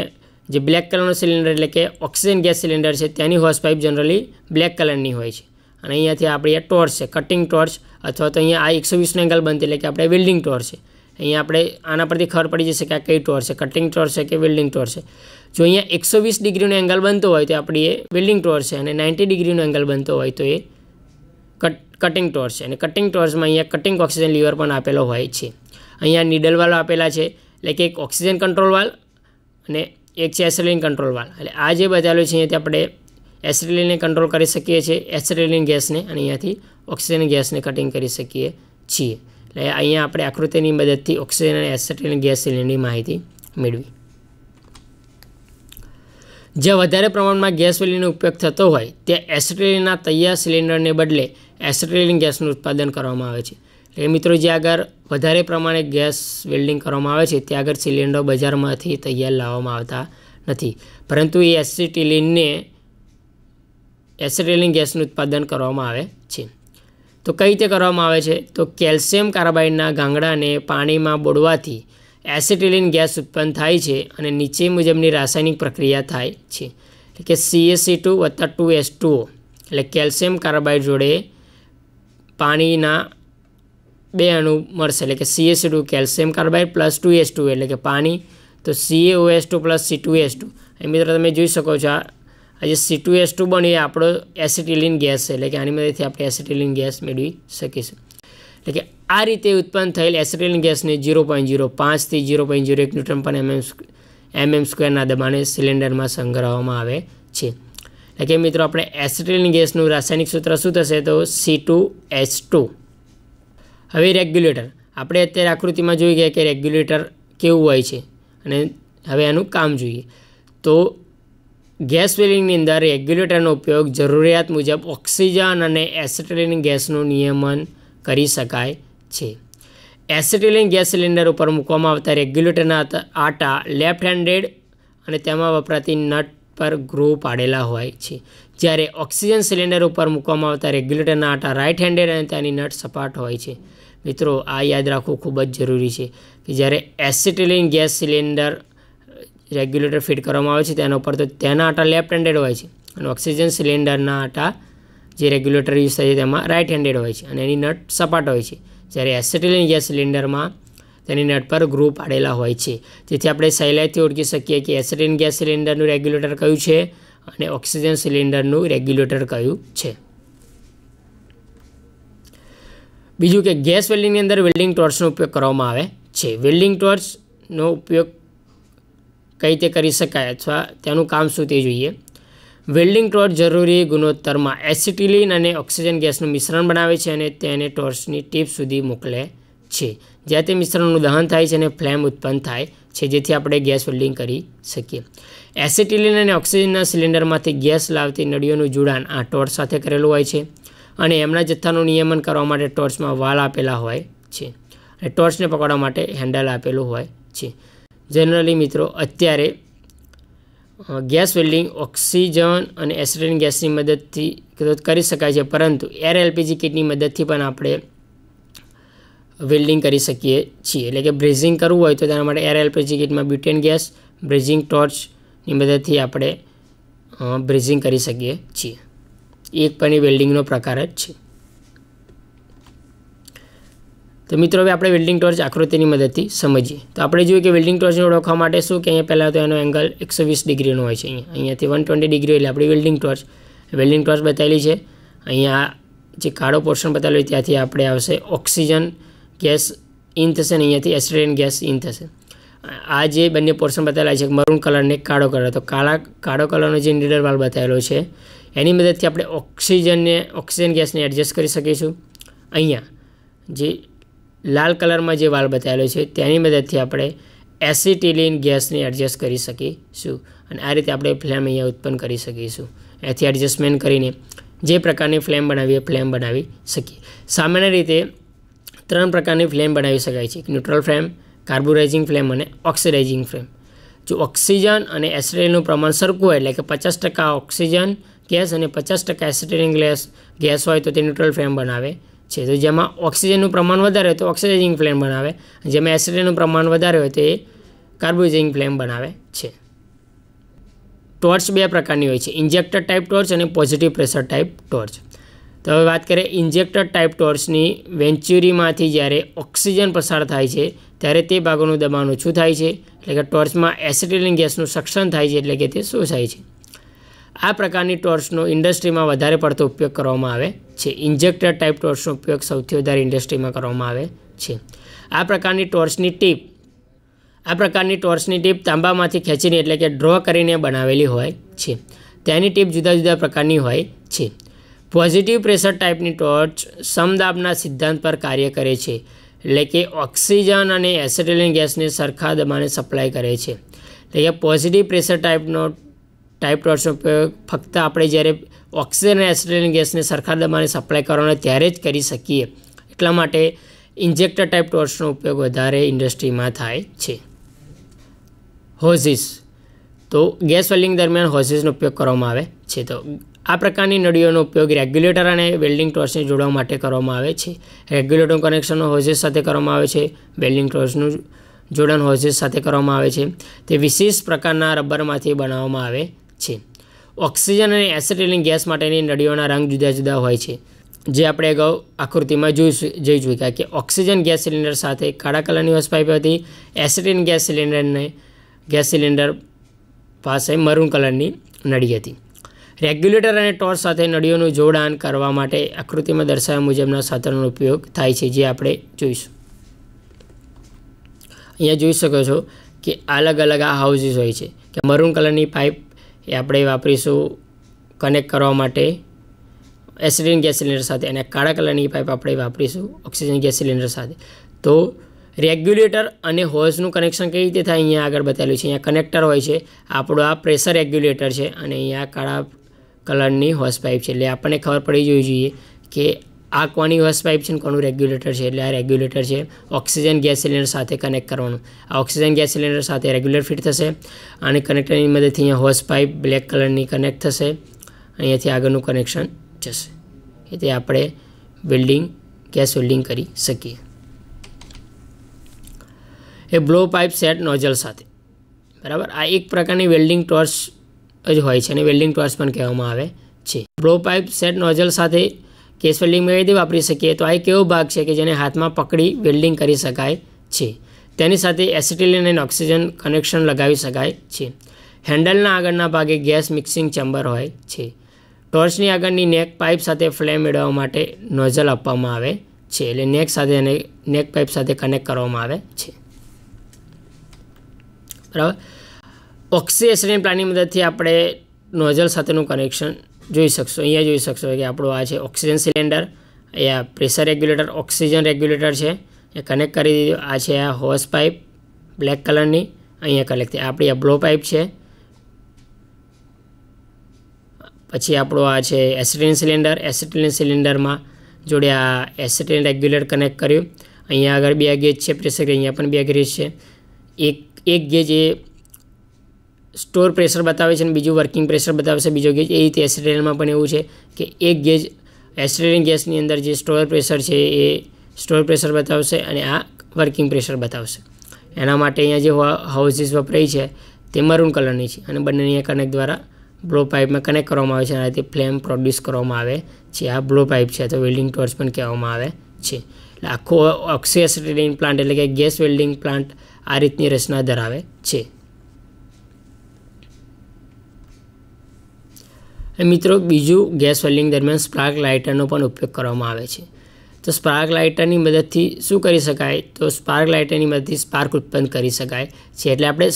જે બ્લેક કલરનો સિલિન્ડર એટલે કે ઓક્સિજન ગેસ સિલિન્ડર છે તેની હોસ પાઇપ જનરલી બ્લેક કલરની હોય છે અને અહીંયાથી આપણે આ ટોર્ચ છે કટિંગ ટોર્ચ અથવા તો અહીંયા આ એકસો વીસનો એંગલ બનતી એટલે કે આપણે વેલ્ડિંગ ટોર્ચ છે અહીંયા આપણે આના પરથી ખબર પડી જશે કે આ કઈ ટોર છે કટિંગ ટોર છે કે વેલ્ડિંગ ટોર છે જો અહીંયા એકસો વીસ ડિગ્રીનો એંગલ બનતો હોય તો આપણી એ વેલ્ડિંગ ટોર છે અને નાઇન્ટી ડિગ્રીનો એંગલ બનતો હોય તો એ કટ કટિંગ ટોર છે અને કટિંગ ટોર્ચમાં અહીંયા કટિંગ ઓક્સિજન લીવર પણ આપેલો હોય છે અહીંયા નીડલ વાલ્વ આપેલા છે એટલે કે એક ઓક્સિજન કંટ્રોલ વાલ અને એક છે એસિલિન કંટ્રોલ વાલ એટલે આ જે બતાવેલું છે અહીંયાથી આપણે એસિલિનને કંટ્રોલ કરી શકીએ છીએ એસિલિન ગેસને અને અહીંયાથી ઓક્સિજન ગેસને કટિંગ કરી શકીએ છીએ એટલે અહીંયા આપણે આકૃતિની મદદથી ઓક્સિજન અને એસિલિન ગેસ સિલિન્ડરની માહિતી મેળવી જ્યાં વધારે પ્રમાણમાં ગેસ વેલીનો ઉપયોગ થતો હોય ત્યાં એસિટિલિનના તૈયાર સિલિન્ડરને બદલે એસિટિલિન ગેસનું ઉત્પાદન કરવામાં આવે છે એટલે મિત્રો જે આગળ વધારે પ્રમાણે ગેસ વેલ્ડિંગ કરવામાં આવે છે ત્યાં આગળ સિલિન્ડર બજારમાંથી તૈયાર લાવવામાં આવતા નથી પરંતુ એ એસિટિલિનને એસિટિલિન ગેસનું ઉત્પાદન કરવામાં આવે છે તો કઈ રીતે કરવામાં આવે છે તો કેલ્શિયમ કાર્બાઇડના ગાંગડાને પાણીમાં બોળવાથી એસિટિલિન ગેસ ઉત્પન્ન થાય છે અને નીચે મુજબની રાસાયણિક પ્રક્રિયા થાય છે એટલે કે સીએસી ટુ વત્તા ટુ એસ ટુ એટલે કેલ્શિયમ કાર્બાઇડ જોડે પાણીના બે અણુ મળશે એટલે કે CS two calcium carbide plus two S two એટલે કે પાણી તો CA O S two plus C two S two એ મિત્ર તમે જોઈ શકો છો આ જે સી ટુ એસ ટુ બને એ આપણો એસિટિલિન ગેસ છે એટલે કે આની મદદથી આપણે એસિટિલિન ગેસ મેળવી શકીશું એટલે કે આ રીતે ઉત્પન્ન થયેલ એસિટિલિન ગેસને ઝીરો પોઈન્ટ ઝીરો પાંચથી ઝીરો પોઈન્ટ ઝીરો એક ન્યૂટન પણ એમએમ એમએમ સ્ક્વેરના દબાણે સિલિન્ડરમાં સંગ્રહવામાં આવે છે એટલે કે મિત્રો આપણે એસિટિલિન ગેસનું રાસાયણિક સૂત્ર શું થશે તો સી ટુ એચ ટુ હવે રેગ્યુલેટર આપણે અત્યારે આકૃતિમાં જોઈ ગયા કે રેગ્યુલેટર કેવું હોય છે અને હવે એનું કામ જોઈએ તો ગેસ વેલિંગની અંદર રેગ્યુલેટરનો ઉપયોગ જરૂરિયાત મુજબ ઓક્સિજન અને એસેટિલિન ગેસનું નિયમન કરી શકાય છે એસેટિલિન ગેસ સિલિન્ડર ઉપર મૂકવામાં આવતા રેગ્યુલેટરના આટા લેફ્ટ હેન્ડેડ અને તેમાં વપરાતી નટ પર ગ્રો પાડેલા હોય છે જ્યારે ઓક્સિજન સિલિન્ડર ઉપર મૂકવામાં આવતા રેગ્યુલેટરના આટા રાઇટ હેન્ડેડ અને તેની નટ સપાટ હોય છે મિત્રો આ યાદ રાખવું ખૂબ જ જરૂરી છે કે જ્યારે acetylene gas cylinder regulator fit કરવામાં આવે છે તેના ઉપર તો તેના આટા લેફ્ટ હેન્ડેડ હોય છે અને ઓક્સિજન સિલિન્ડરના આટા જે રેગ્યુલેટર યુઝ થાય છે તેમાં રાઇટ હેન્ડેડ હોય છે અને એની નટ સપાટ હોય છે જ્યારે એસિટિલિન ગેસ સિલિન્ડરમાં તેની નટ પર ગ્રુપ પાડેલા હોય છે જેથી આપણે સહેલાઈથી ઓળખી શકીએ કે એસિડિન ગેસ સિલિન્ડરનું રેગ્યુલેટર કયું છે અને ઓક્સિજન સિલિન્ડરનું રેગ્યુલેટર કયું છે બીજું કે ગેસ વેલ્ડિંગની અંદર વેલ્ડિંગ ટોર્ચનો ઉપયોગ કરવામાં આવે છે વેલ્ડિંગ ટોર્ચનો ઉપયોગ કઈ રીતે કરી શકાય અથવા તેનું કામ શું તે જોઈએ વેલ્ડિંગ ટોર્ચ જરૂરી ગુણોત્તરમાં એસિટિલિન અને ઓક્સિજન ગેસનું મિશ્રણ બનાવે છે અને તેને ટોર્ચની ટીપ સુધી મોકલે છે જ્યાં તે મિશ્રણનું દહન થાય છે અને ફ્લેમ ઉત્પન્ન થાય છે જેથી આપણે ગેસ વેલ્ડિંગ કરી શકીએ એસિટિલિન અને ઓક્સિજનના સિલિન્ડરમાંથી ગેસ લાવતી નળીઓનું જોડાણ આ ટોર્ચ સાથે કરેલું હોય છે અને એમના જથ્થાનું નિયમન કરવા માટે ટોર્ચમાં વાલ આપેલા હોય છે અને ટોર્ચને પકડવા માટે હેન્ડલ આપેલું હોય છે જનરલી મિત્રો અત્યારે ગેસ વેલ્ડિંગ ઓક્સિજન અને એસિડિન ગેસની મદદથી કરી શકાય છે પરંતુ એર એલપીજી કિટની મદદથી પણ આપણે વેલ્ડિંગ કરી શકીએ છીએ એટલે કે બ્રેઝિંગ કરવું હોય તો તેના માટે એર એલપીજી કિટમાં બ્યુટેન ગેસ બ્રિઝિંગ ટોર્ચની મદદથી આપણે બ્રિઝિંગ કરી શકીએ છીએ એક પણ એ વેલ્ડિંગનો પ્રકાર જ છે તો મિત્રો હવે આપણે વેલ્ડિંગ ટોર્ચ આકૃતિની મદદથી સમજીએ તો આપણે જોઈએ કે વેલ્ડિંગ ટોર્ચને ઓળખવા માટે શું કે અહીંયા પહેલાં તો એનો એંગલ એકસો વીસ ડિગ્રીનો હોય છે અહીંયા અહીંયાથી વન ટ્વેન્ટી ડિગ્રી એટલે આપણી વેલ્ડિંગ ટોર્ચ વેલ્ડિંગ ટોર્ચ બતાવેલી છે અહીંયા જે કાળો પોર્શન બતાવેલો હોય ત્યાંથી આપણે આવશે ઓક્સિજન ગેસ ઇન થશે ને અહીંયાથી એસ્ટ્રેન ગેસ ઇન થશે આ જે બંને પોર્શન બતાવેલા છે મરૂન કલરને કાળો કલર તો કાળા કાળો કલરનો જે ઇન્ડિડર વાલ બતાવેલો છે એની મદદથી આપણે ઓક્સિજનને ઓક્સિજન ગેસને એડજસ્ટ કરી શકીશું અહીંયા જે લાલ કલરમાં જે વાલ બતાવેલો છે તેની મદદથી આપણે એસિટિલિન ગેસને એડજસ્ટ કરી શકીશું અને આ રીતે આપણે ફ્લેમ અહીંયા ઉત્પન્ન કરી શકીશું એથી એડજસ્ટમેન્ટ કરીને જે પ્રકારની ફ્લેમ બનાવીએ ફ્લેમ બનાવી શકીએ સામાન્ય રીતે ત્રણ પ્રકારની ફ્લેમ બનાવી શકાય છે ન્યુટ્રલ ફ્લેમ કાર્બોરાઇઝિંગ ફ્લેમ અને ઓક્સિડાઇઝિંગ ફ્લેમ જો ઓક્સિજન અને એસિડિલનું પ્રમાણ સરખું હોય એટલે કે પચાસ ટકા ઓક્સિજન ગેસ અને પચાસ ટકા એસિટેટિન ગ્લેસ ગેસ હોય તો તે ન્યુટ્રલ ફ્લેમ બનાવે છે તો જેમાં ઓક્સિજનનું પ્રમાણ વધારે હોય તો ઓક્સિડાઇઝિંગ ફ્લેમ બનાવે જેમાં એસિડનું પ્રમાણ વધારે હોય તો એ કાર્બોઇઝિંગ ફ્લેમ બનાવે છે ટોર્ચ બે પ્રકારની હોય છે ઇન્જેક્ટર ટાઈપ ટોર્ચ અને પોઝિટિવ પ્રેશર ટાઈપ ટોર્ચ તો હવે વાત કરીએ ઇન્જેક્ટર ટાઈપ ટોર્ચની વેન્ચ્યુરીમાંથી જ્યારે ઓક્સિજન પસાર થાય છે ત્યારે તે ભાગોનું દબાણ ઓછું થાય છે એટલે કે ટોર્ચમાં એસિટિલિંગ ગેસનું સક્શન થાય છે એટલે કે તે શોષાય છે આ પ્રકારની ટોર્ચનો ઇન્ડસ્ટ્રીમાં વધારે પડતો ઉપયોગ કરવામાં આવે છે ઇન્જેક્ટર ટાઈપ ટોર્ચનો ઉપયોગ સૌથી વધારે ઇન્ડસ્ટ્રીમાં કરવામાં આવે છે આ પ્રકારની ટોર્ચની ટીપ આ પ્રકારની ટોર્ચની ટીપ તાંબામાંથી ખેંચીને એટલે કે ડ્રો કરીને બનાવેલી હોય છે તેની ટીપ જુદા જુદા પ્રકારની હોય છે પોઝિટિવ પ્રેશર ટાઈપની ટોર્ચ સમદાબના સિદ્ધાંત પર કાર્ય કરે છે એટલે કે ઓક્સિજન અને એસેટિલિન ગેસને સરખા દબાણે સપ્લાય કરે છે એટલે કે પોઝિટિવ પ્રેશર ટાઈપનો ટાઈપ ઉપયોગ ફક્ત આપણે જ્યારે ઓક્સિજન એસ્ટ્રેલિયન ગેસને સરખા દબાણે સપ્લાય કરવાનો ત્યારે જ કરી શકીએ એટલા માટે ઇન્જેક્ટર ટાઈપ ટોર્ચનો ઉપયોગ વધારે ઇન્ડસ્ટ્રીમાં થાય છે હોઝિસ તો ગેસ વેલ્ડિંગ દરમિયાન હોઝિસનો ઉપયોગ કરવામાં આવે છે તો આ પ્રકારની નળીઓનો ઉપયોગ રેગ્યુલેટર અને વેલ્ડિંગ ટોર્ચને જોડવા માટે કરવામાં આવે છે રેગ્યુલેટર કનેક્શન હોઝિસ સાથે કરવામાં આવે છે વેલ્ડિંગ ટોર્ચનું જોડાણ હોઝિસ સાથે કરવામાં આવે છે તે વિશેષ પ્રકારના રબરમાંથી બનાવવામાં આવે છે ઓક્સિજન અને એસિટિલિન ગેસ માટેની નળીઓના રંગ જુદા જુદા હોય છે જે આપણે અગાઉ આકૃતિમાં જોઈશું જોઈ ચૂક્યા કે ઓક્સિજન ગેસ સિલિન્ડર સાથે કાળા કલરની હોસપાઇપ હતી એસિટિન ગેસ સિલિન્ડરને ગેસ સિલિન્ડર પાસે મરૂન કલરની નળી હતી રેગ્યુલેટર અને ટોર્ચ સાથે નળીઓનું જોડાણ કરવા માટે આકૃતિમાં દર્શાવ્યા મુજબના સાધનોનો ઉપયોગ થાય છે જે આપણે જોઈશું અહીંયા જોઈ શકો છો કે અલગ અલગ આ હાઉસીસ હોય છે કે મરૂન કલરની પાઇપ એ આપણે વાપરીશું કનેક્ટ કરવા માટે એસિડિન ગેસ સિલિન્ડર સાથે અને કાળા કલરની પાઇપ આપણે વાપરીશું ઓક્સિજન ગેસ સિલિન્ડર સાથે તો રેગ્યુલેટર અને હોર્સનું કનેક્શન કઈ રીતે થાય અહીંયા આગળ બતાવેલું છે અહીંયા કનેક્ટર હોય છે આપણું આ પ્રેશર રેગ્યુલેટર છે અને અહીંયા કાળા કલરની હોર્સ પાઇપ છે એટલે આપણને ખબર પડી જોવી જોઈએ કે આ કોની વસ પાઇપ છે ને કોનું રેગ્યુલેટર છે એટલે આ રેગ્યુલેટર છે ઓક્સિજન ગેસ સિલિન્ડર સાથે કનેક્ટ કરવાનું આ ઓક્સિજન ગેસ સિલિન્ડર સાથે રેગ્યુલર ફિટ થશે અને કનેક્ટરની મદદથી અહીંયા હોસ પાઇપ બ્લેક કલરની કનેક્ટ થશે અહીંયાથી આગળનું કનેક્શન જશે એથી આપણે વેલ્ડિંગ ગેસ વેલ્ડિંગ કરી શકીએ એ બ્લો પાઇપ સેટ નોઝલ સાથે બરાબર આ એક પ્રકારની વેલ્ડિંગ ટોર્ચ જ હોય છે અને વેલ્ડિંગ ટોર્ચ પણ કહેવામાં આવે છે બ્લો પાઇપ સેટ નોઝલ સાથે કેસ વેલ્ડિંગ મેળવી વાપરી શકીએ તો આ એક એવો ભાગ છે કે જેને હાથમાં પકડી વેલ્ડિંગ કરી શકાય છે તેની સાથે એસિટિલિન અને ઓક્સિજન કનેક્શન લગાવી શકાય છે હેન્ડલના આગળના ભાગે ગેસ મિક્સિંગ ચેમ્બર હોય છે ટોર્ચની આગળની નેક પાઇપ સાથે ફ્લેમ મેળવવા માટે નોઝલ આપવામાં આવે છે એટલે નેક સાથે અને નેક પાઇપ સાથે કનેક્ટ કરવામાં આવે છે બરાબર ઓક્સી એસિડિન પ્લાનની મદદથી આપણે નોઝલ સાથેનું કનેક્શન જોઈ શકશો અહીંયા જોઈ શકશો કે આપણો આ છે ઓક્સિજન સિલિન્ડર અહીંયા આ પ્રેશર રેગ્યુલેટર ઓક્સિજન રેગ્યુલેટર છે એ કનેક્ટ કરી દીધું આ છે આ હોસ પાઇપ બ્લેક કલરની અહીંયા કલેક્ટ થઈ આપણી આ બ્લો પાઇપ છે પછી આપણો આ છે એસિટિન સિલિન્ડર એસિટીન સિલિન્ડરમાં જોડે આ એસિટિન રેગ્યુલેટર કનેક્ટ કર્યું અહીંયા આગળ બે ગેજ છે પ્રેશર અહીંયા પણ બે ગેજ છે એક એક ગેજ એ સ્ટોર પ્રેશર બતાવે છે અને બીજું વર્કિંગ પ્રેશર બતાવશે બીજો ગેજ એ રીતે એસિટેરિયલમાં પણ એવું છે કે એક ગેજ એસિટેરિયલ ગેસની અંદર જે સ્ટોર પ્રેશર છે એ સ્ટોર પ્રેશર બતાવશે અને આ વર્કિંગ પ્રેશર બતાવશે એના માટે અહીંયા જે હાઉસીસ વપરાઈ છે તે મરૂન કલરની છે અને બંનેને અહીંયા કનેક્ટ દ્વારા બ્લો પાઇપમાં કનેક્ટ કરવામાં આવે છે અને રીતે ફ્લેમ પ્રોડ્યુસ કરવામાં આવે છે આ બ્લો પાઇપ છે અથવા વેલ્ડિંગ ટોર્ચ પણ કહેવામાં આવે છે એટલે આખો ઓક્સી એસિટેરિયલ પ્લાન્ટ એટલે કે ગેસ વેલ્ડિંગ પ્લાન્ટ આ રીતની રચના ધરાવે છે મિત્રો બીજું ગેસ વેલ્ડિંગ દરમિયાન સ્પાર્ક લાઇટરનો પણ ઉપયોગ કરવામાં આવે છે તો સ્પાર્ક લાઇટરની મદદથી શું કરી શકાય તો સ્પાર્ક લાઇટરની મદદથી સ્પાર્ક ઉત્પન્ન કરી શકાય છે એટલે આપણે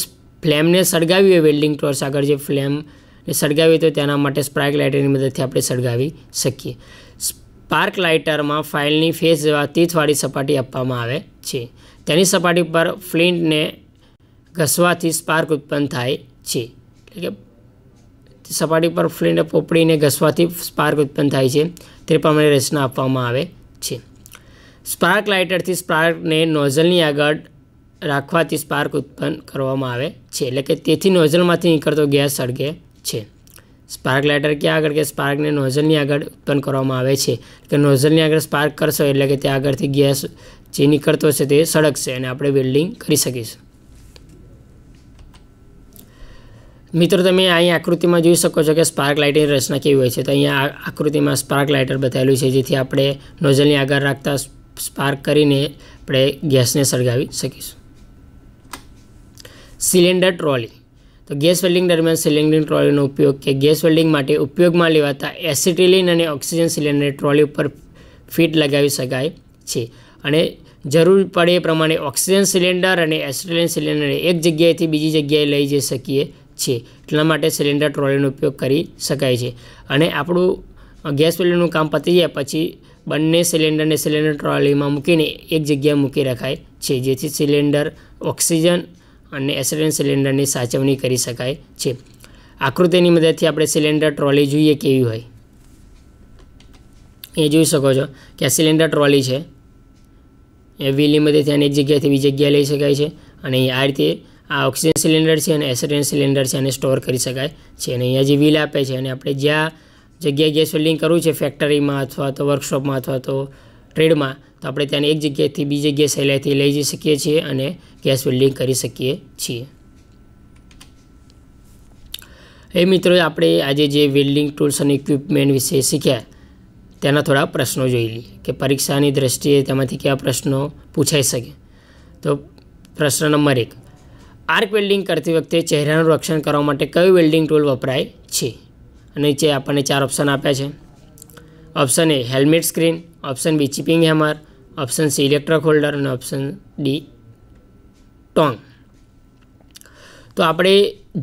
ફ્લેમને સળગાવી હોય વેલ્ડિંગ ટોર્ચ આગળ જે ફ્લેમને સળગાવી તો તેના માટે સ્પાર્ક લાઇટરની મદદથી આપણે સળગાવી શકીએ સ્પાર્ક લાઇટરમાં ફાઇલની ફેસ જેવા તીથવાળી સપાટી આપવામાં આવે છે તેની સપાટી પર ફ્લિન્ટને ઘસવાથી સ્પાર્ક ઉત્પન્ન થાય છે એટલે કે સપાટી પર ફ્લિન્ટ પોપડીને ઘસવાથી સ્પાર્ક ઉત્પન્ન થાય છે તે પ્રમાણે રચના આપવામાં આવે છે સ્પાર્ક લાઇટરથી સ્પાર્કને નોઝલની આગળ રાખવાથી સ્પાર્ક ઉત્પન્ન કરવામાં આવે છે એટલે કે તેથી નોઝલમાંથી નીકળતો ગેસ સળગે છે સ્પાર્ક લાઇટર ક્યાં આગળ કે સ્પાર્કને નોઝલની આગળ ઉત્પન્ન કરવામાં આવે છે કે નોઝલની આગળ સ્પાર્ક કરશો એટલે કે તે આગળથી ગેસ જે નીકળતો છે તે સળગશે અને આપણે વેલ્ડિંગ કરી શકીશું મિત્રો તમે અહીં આકૃતિમાં જોઈ શકો છો કે સ્પાર્ક લાઇટની રચના કેવી હોય છે તો અહીંયા આકૃતિમાં સ્પાર્ક લાઇટર બતાવેલું છે જેથી આપણે નોઝલની આગળ રાખતા સ્પાર્ક કરીને આપણે ગેસને સળગાવી શકીશું સિલિન્ડર ટ્રોલી તો ગેસ વેલ્ડિંગ દરમિયાન સિલિન્ડર ટ્રોલીનો ઉપયોગ કે ગેસ વેલ્ડિંગ માટે ઉપયોગમાં લેવાતા એસિટિલિન અને ઓક્સિજન સિલિન્ડર ટ્રોલી ઉપર ફીટ લગાવી શકાય છે અને જરૂર પડે એ પ્રમાણે ઓક્સિજન સિલિન્ડર અને એસિટિલિન સિલિન્ડર એક જગ્યાએથી બીજી જગ્યાએ લઈ જઈ શકીએ છે એટલા માટે સિલિન્ડર ટ્રોલીનો ઉપયોગ કરી શકાય છે અને આપણું ગેસ વેલ્યુનું કામ પતી જાય પછી બંને સિલિન્ડરને સિલિન્ડર ટ્રોલીમાં મૂકીને એક જગ્યાએ મૂકી રખાય છે જેથી સિલિન્ડર ઓક્સિજન અને એસિડન સિલિન્ડરની સાચવણી કરી શકાય છે આકૃતિની મદદથી આપણે સિલિન્ડર ટ્રોલી જોઈએ કેવી હોય એ જોઈ શકો છો કે આ સિલિન્ડર ટ્રોલી છે એ વ્હીલની મદદથી એક જગ્યાએથી બીજી જગ્યાએ લઈ શકાય છે અને આ રીતે આ ઓક્સિજન સિલિન્ડર છે અને એસેટન સિલિન્ડર છે અને સ્ટોર કરી શકાય છે અને અહીંયા જે વિલ આપે છે અને આપણે જ્યાં જગ્યાએ ગેસ વેલ્ડિંગ કરવું છે ફેક્ટરીમાં અથવા તો વર્કશોપમાં અથવા તો ટ્રેડમાં તો આપણે ત્યાંની એક જગ્યાએથી બીજી જગ્યાએ સહેલાઈથી લઈ જઈ શકીએ છીએ અને ગેસ વેલ્ડિંગ કરી શકીએ છીએ એ મિત્રો આપણે આજે જે વેલ્ડિંગ ટૂલ્સ અને ઇક્વિપમેન્ટ વિશે શીખ્યા તેના થોડા પ્રશ્નો જોઈ લઈએ કે પરીક્ષાની દ્રષ્ટિએ તેમાંથી કયા પ્રશ્નો પૂછાઈ શકે તો પ્રશ્ન નંબર એક આર્ક વેલ્ડિંગ કરતી વખતે ચહેરાનું રક્ષણ કરવા માટે કયું વેલ્ડિંગ ટૂલ વપરાય છે અને જે આપણને ચાર ઓપ્શન આપ્યા છે option A helmet screen option B chipping hammer option C electric holder અને ઓપ્શન ડી ટોંગ તો આપણે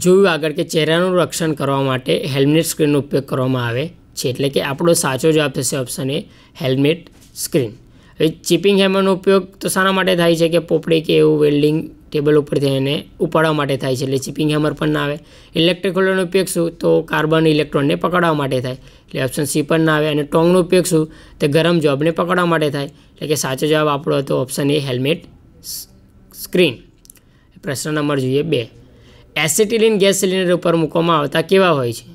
જોયું આગળ કે ચહેરાનું રક્ષણ કરવા માટે હેલ્મેટ સ્ક્રીનનો ઉપયોગ કરવામાં આવે છે એટલે કે આપણો સાચો જવાબ થશે ઓપ્શન એ હેલ્મેટ સ્ક્રીન હવે ચિપિંગ હેમરનો ઉપયોગ તો શાના માટે થાય છે કે પોપડી કે એવું વેલ્ડિંગ ટેબલ ઉપરથી એને ઉપાડવા માટે થાય છે એટલે ચિપિંગ હેમર પણ ના આવે ઇલેક્ટ્રિક હોલ્ડરનો ઉપયોગ શું તો કાર્બન ઇલેક્ટ્રોનને પકડવા માટે થાય એટલે ઓપ્શન સી પણ ના આવે અને ટોંગનો ઉપયોગ શું તે ગરમ જોબને પકડવા માટે થાય એટલે કે સાચો જવાબ આપણો હતો ઓપ્શન એ હેલ્મેટ સ્ક્રીન પ્રશ્ન નંબર જોઈએ બે એસિટિલિન ગેસ સિલિન્ડર ઉપર મૂકવામાં આવતા કેવા હોય છે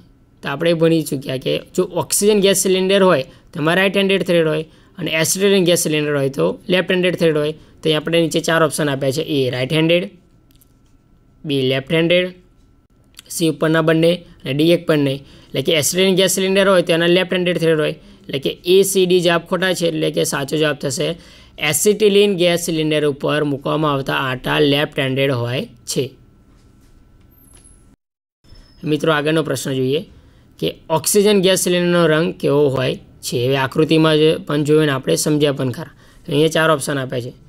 તો આપણે ભણી ચૂક્યા કે જો ઓક્સિજન ગેસ સિલિન્ડર હોય તેમાં રાઇટ હેન્ડેડ થ્રેડ હોય અને એસિટિલિન ગેસ સિલિન્ડર હોય તો લેફ્ટ હેન્ડેડ થ્રેડ હોય તો આપણે નીચે ચાર ઓપ્શન આપ્યા છે A right handed B left handed C ઉપરના બંને અને ડી એક પણ નહીં એટલે કે એસિડિન ગેસ સિલિન્ડર હોય તો એના લેફ્ટ હેન્ડેડ થ્રેડ હોય એટલે કે એ સી ડી જવાબ ખોટા છે એટલે કે સાચો જવાબ થશે એસિટિલિન ગેસ સિલિન્ડર ઉપર મૂકવામાં આવતા આટા લેફ્ટ હેન્ડેડ હોય છે મિત્રો આગળનો પ્રશ્ન જોઈએ કે ઓક્સિજન ગેસ સિલિન્ડરનો રંગ કેવો હોય છે એ આકૃતિમાં પણ જોઈને આપણે સમજ્યા પણ ખરા અહીંયા ચાર ઓપ્શન આપ્યા છે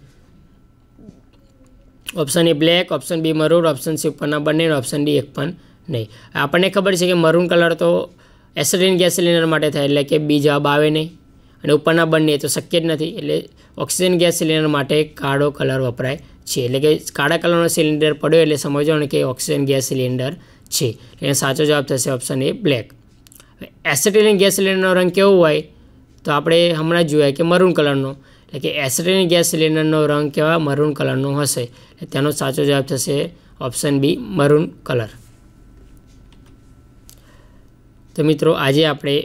option A black option B maroon option C ઉપરના બંને ઓપ્શન ડી એક પણ નહીં આપણને ખબર છે કે મરૂન કલર તો એસિડિન ગેસ સિલિન્ડર માટે થાય એટલે કે બી જવાબ આવે નહીં અને ઉપરના બંને તો શક્ય જ નથી એટલે ઓક્સિજન ગેસ સિલિન્ડર માટે કાળો કલર વપરાય છે એટલે કે કાળા કલરનો સિલિન્ડર પડ્યો એટલે સમજવાનું કે ઓક્સિજન ગેસ સિલિન્ડર છે એનો સાચો જવાબ થશે option A black acetylene gas સિલિન્ડરનો રંગ કેવો હોય તો આપણે હમણાં જોયા કે મરૂન કલરનો એટલે કે એસટીની ગેસ સિલિન્ડરનો રંગ કેવા મરૂન કલરનો હશે તેનો સાચો જવાબ થશે ઓપ્શન બી મરૂન કલર તો મિત્રો આજે આપણે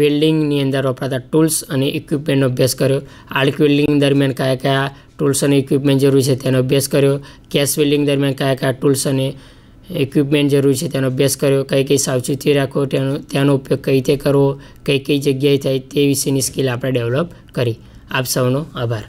વેલ્ડિંગની અંદર વપરાતા ટૂલ્સ અને ઇક્વિપમેન્ટનો અભ્યાસ કર્યો આર્ક વેલ્ડિંગ દરમિયાન કયા કયા ટૂલ્સ અને ઇક્વિપમેન્ટ જરૂરી છે તેનો અભ્યાસ કર્યો ગેસ વેલ્ડિંગ દરમિયાન કયા કયા ટૂલ્સ અને ઇક્વિપમેન્ટ જરૂરી છે તેનો અભ્યાસ કર્યો કઈ કઈ સાવચેતી રાખો તેનો તેનો ઉપયોગ કઈ રીતે કરવો કઈ કઈ જગ્યાએ થાય તે વિશેની સ્કિલ આપણે ડેવલપ કરી આપ સૌનો આભાર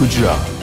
Gujarat.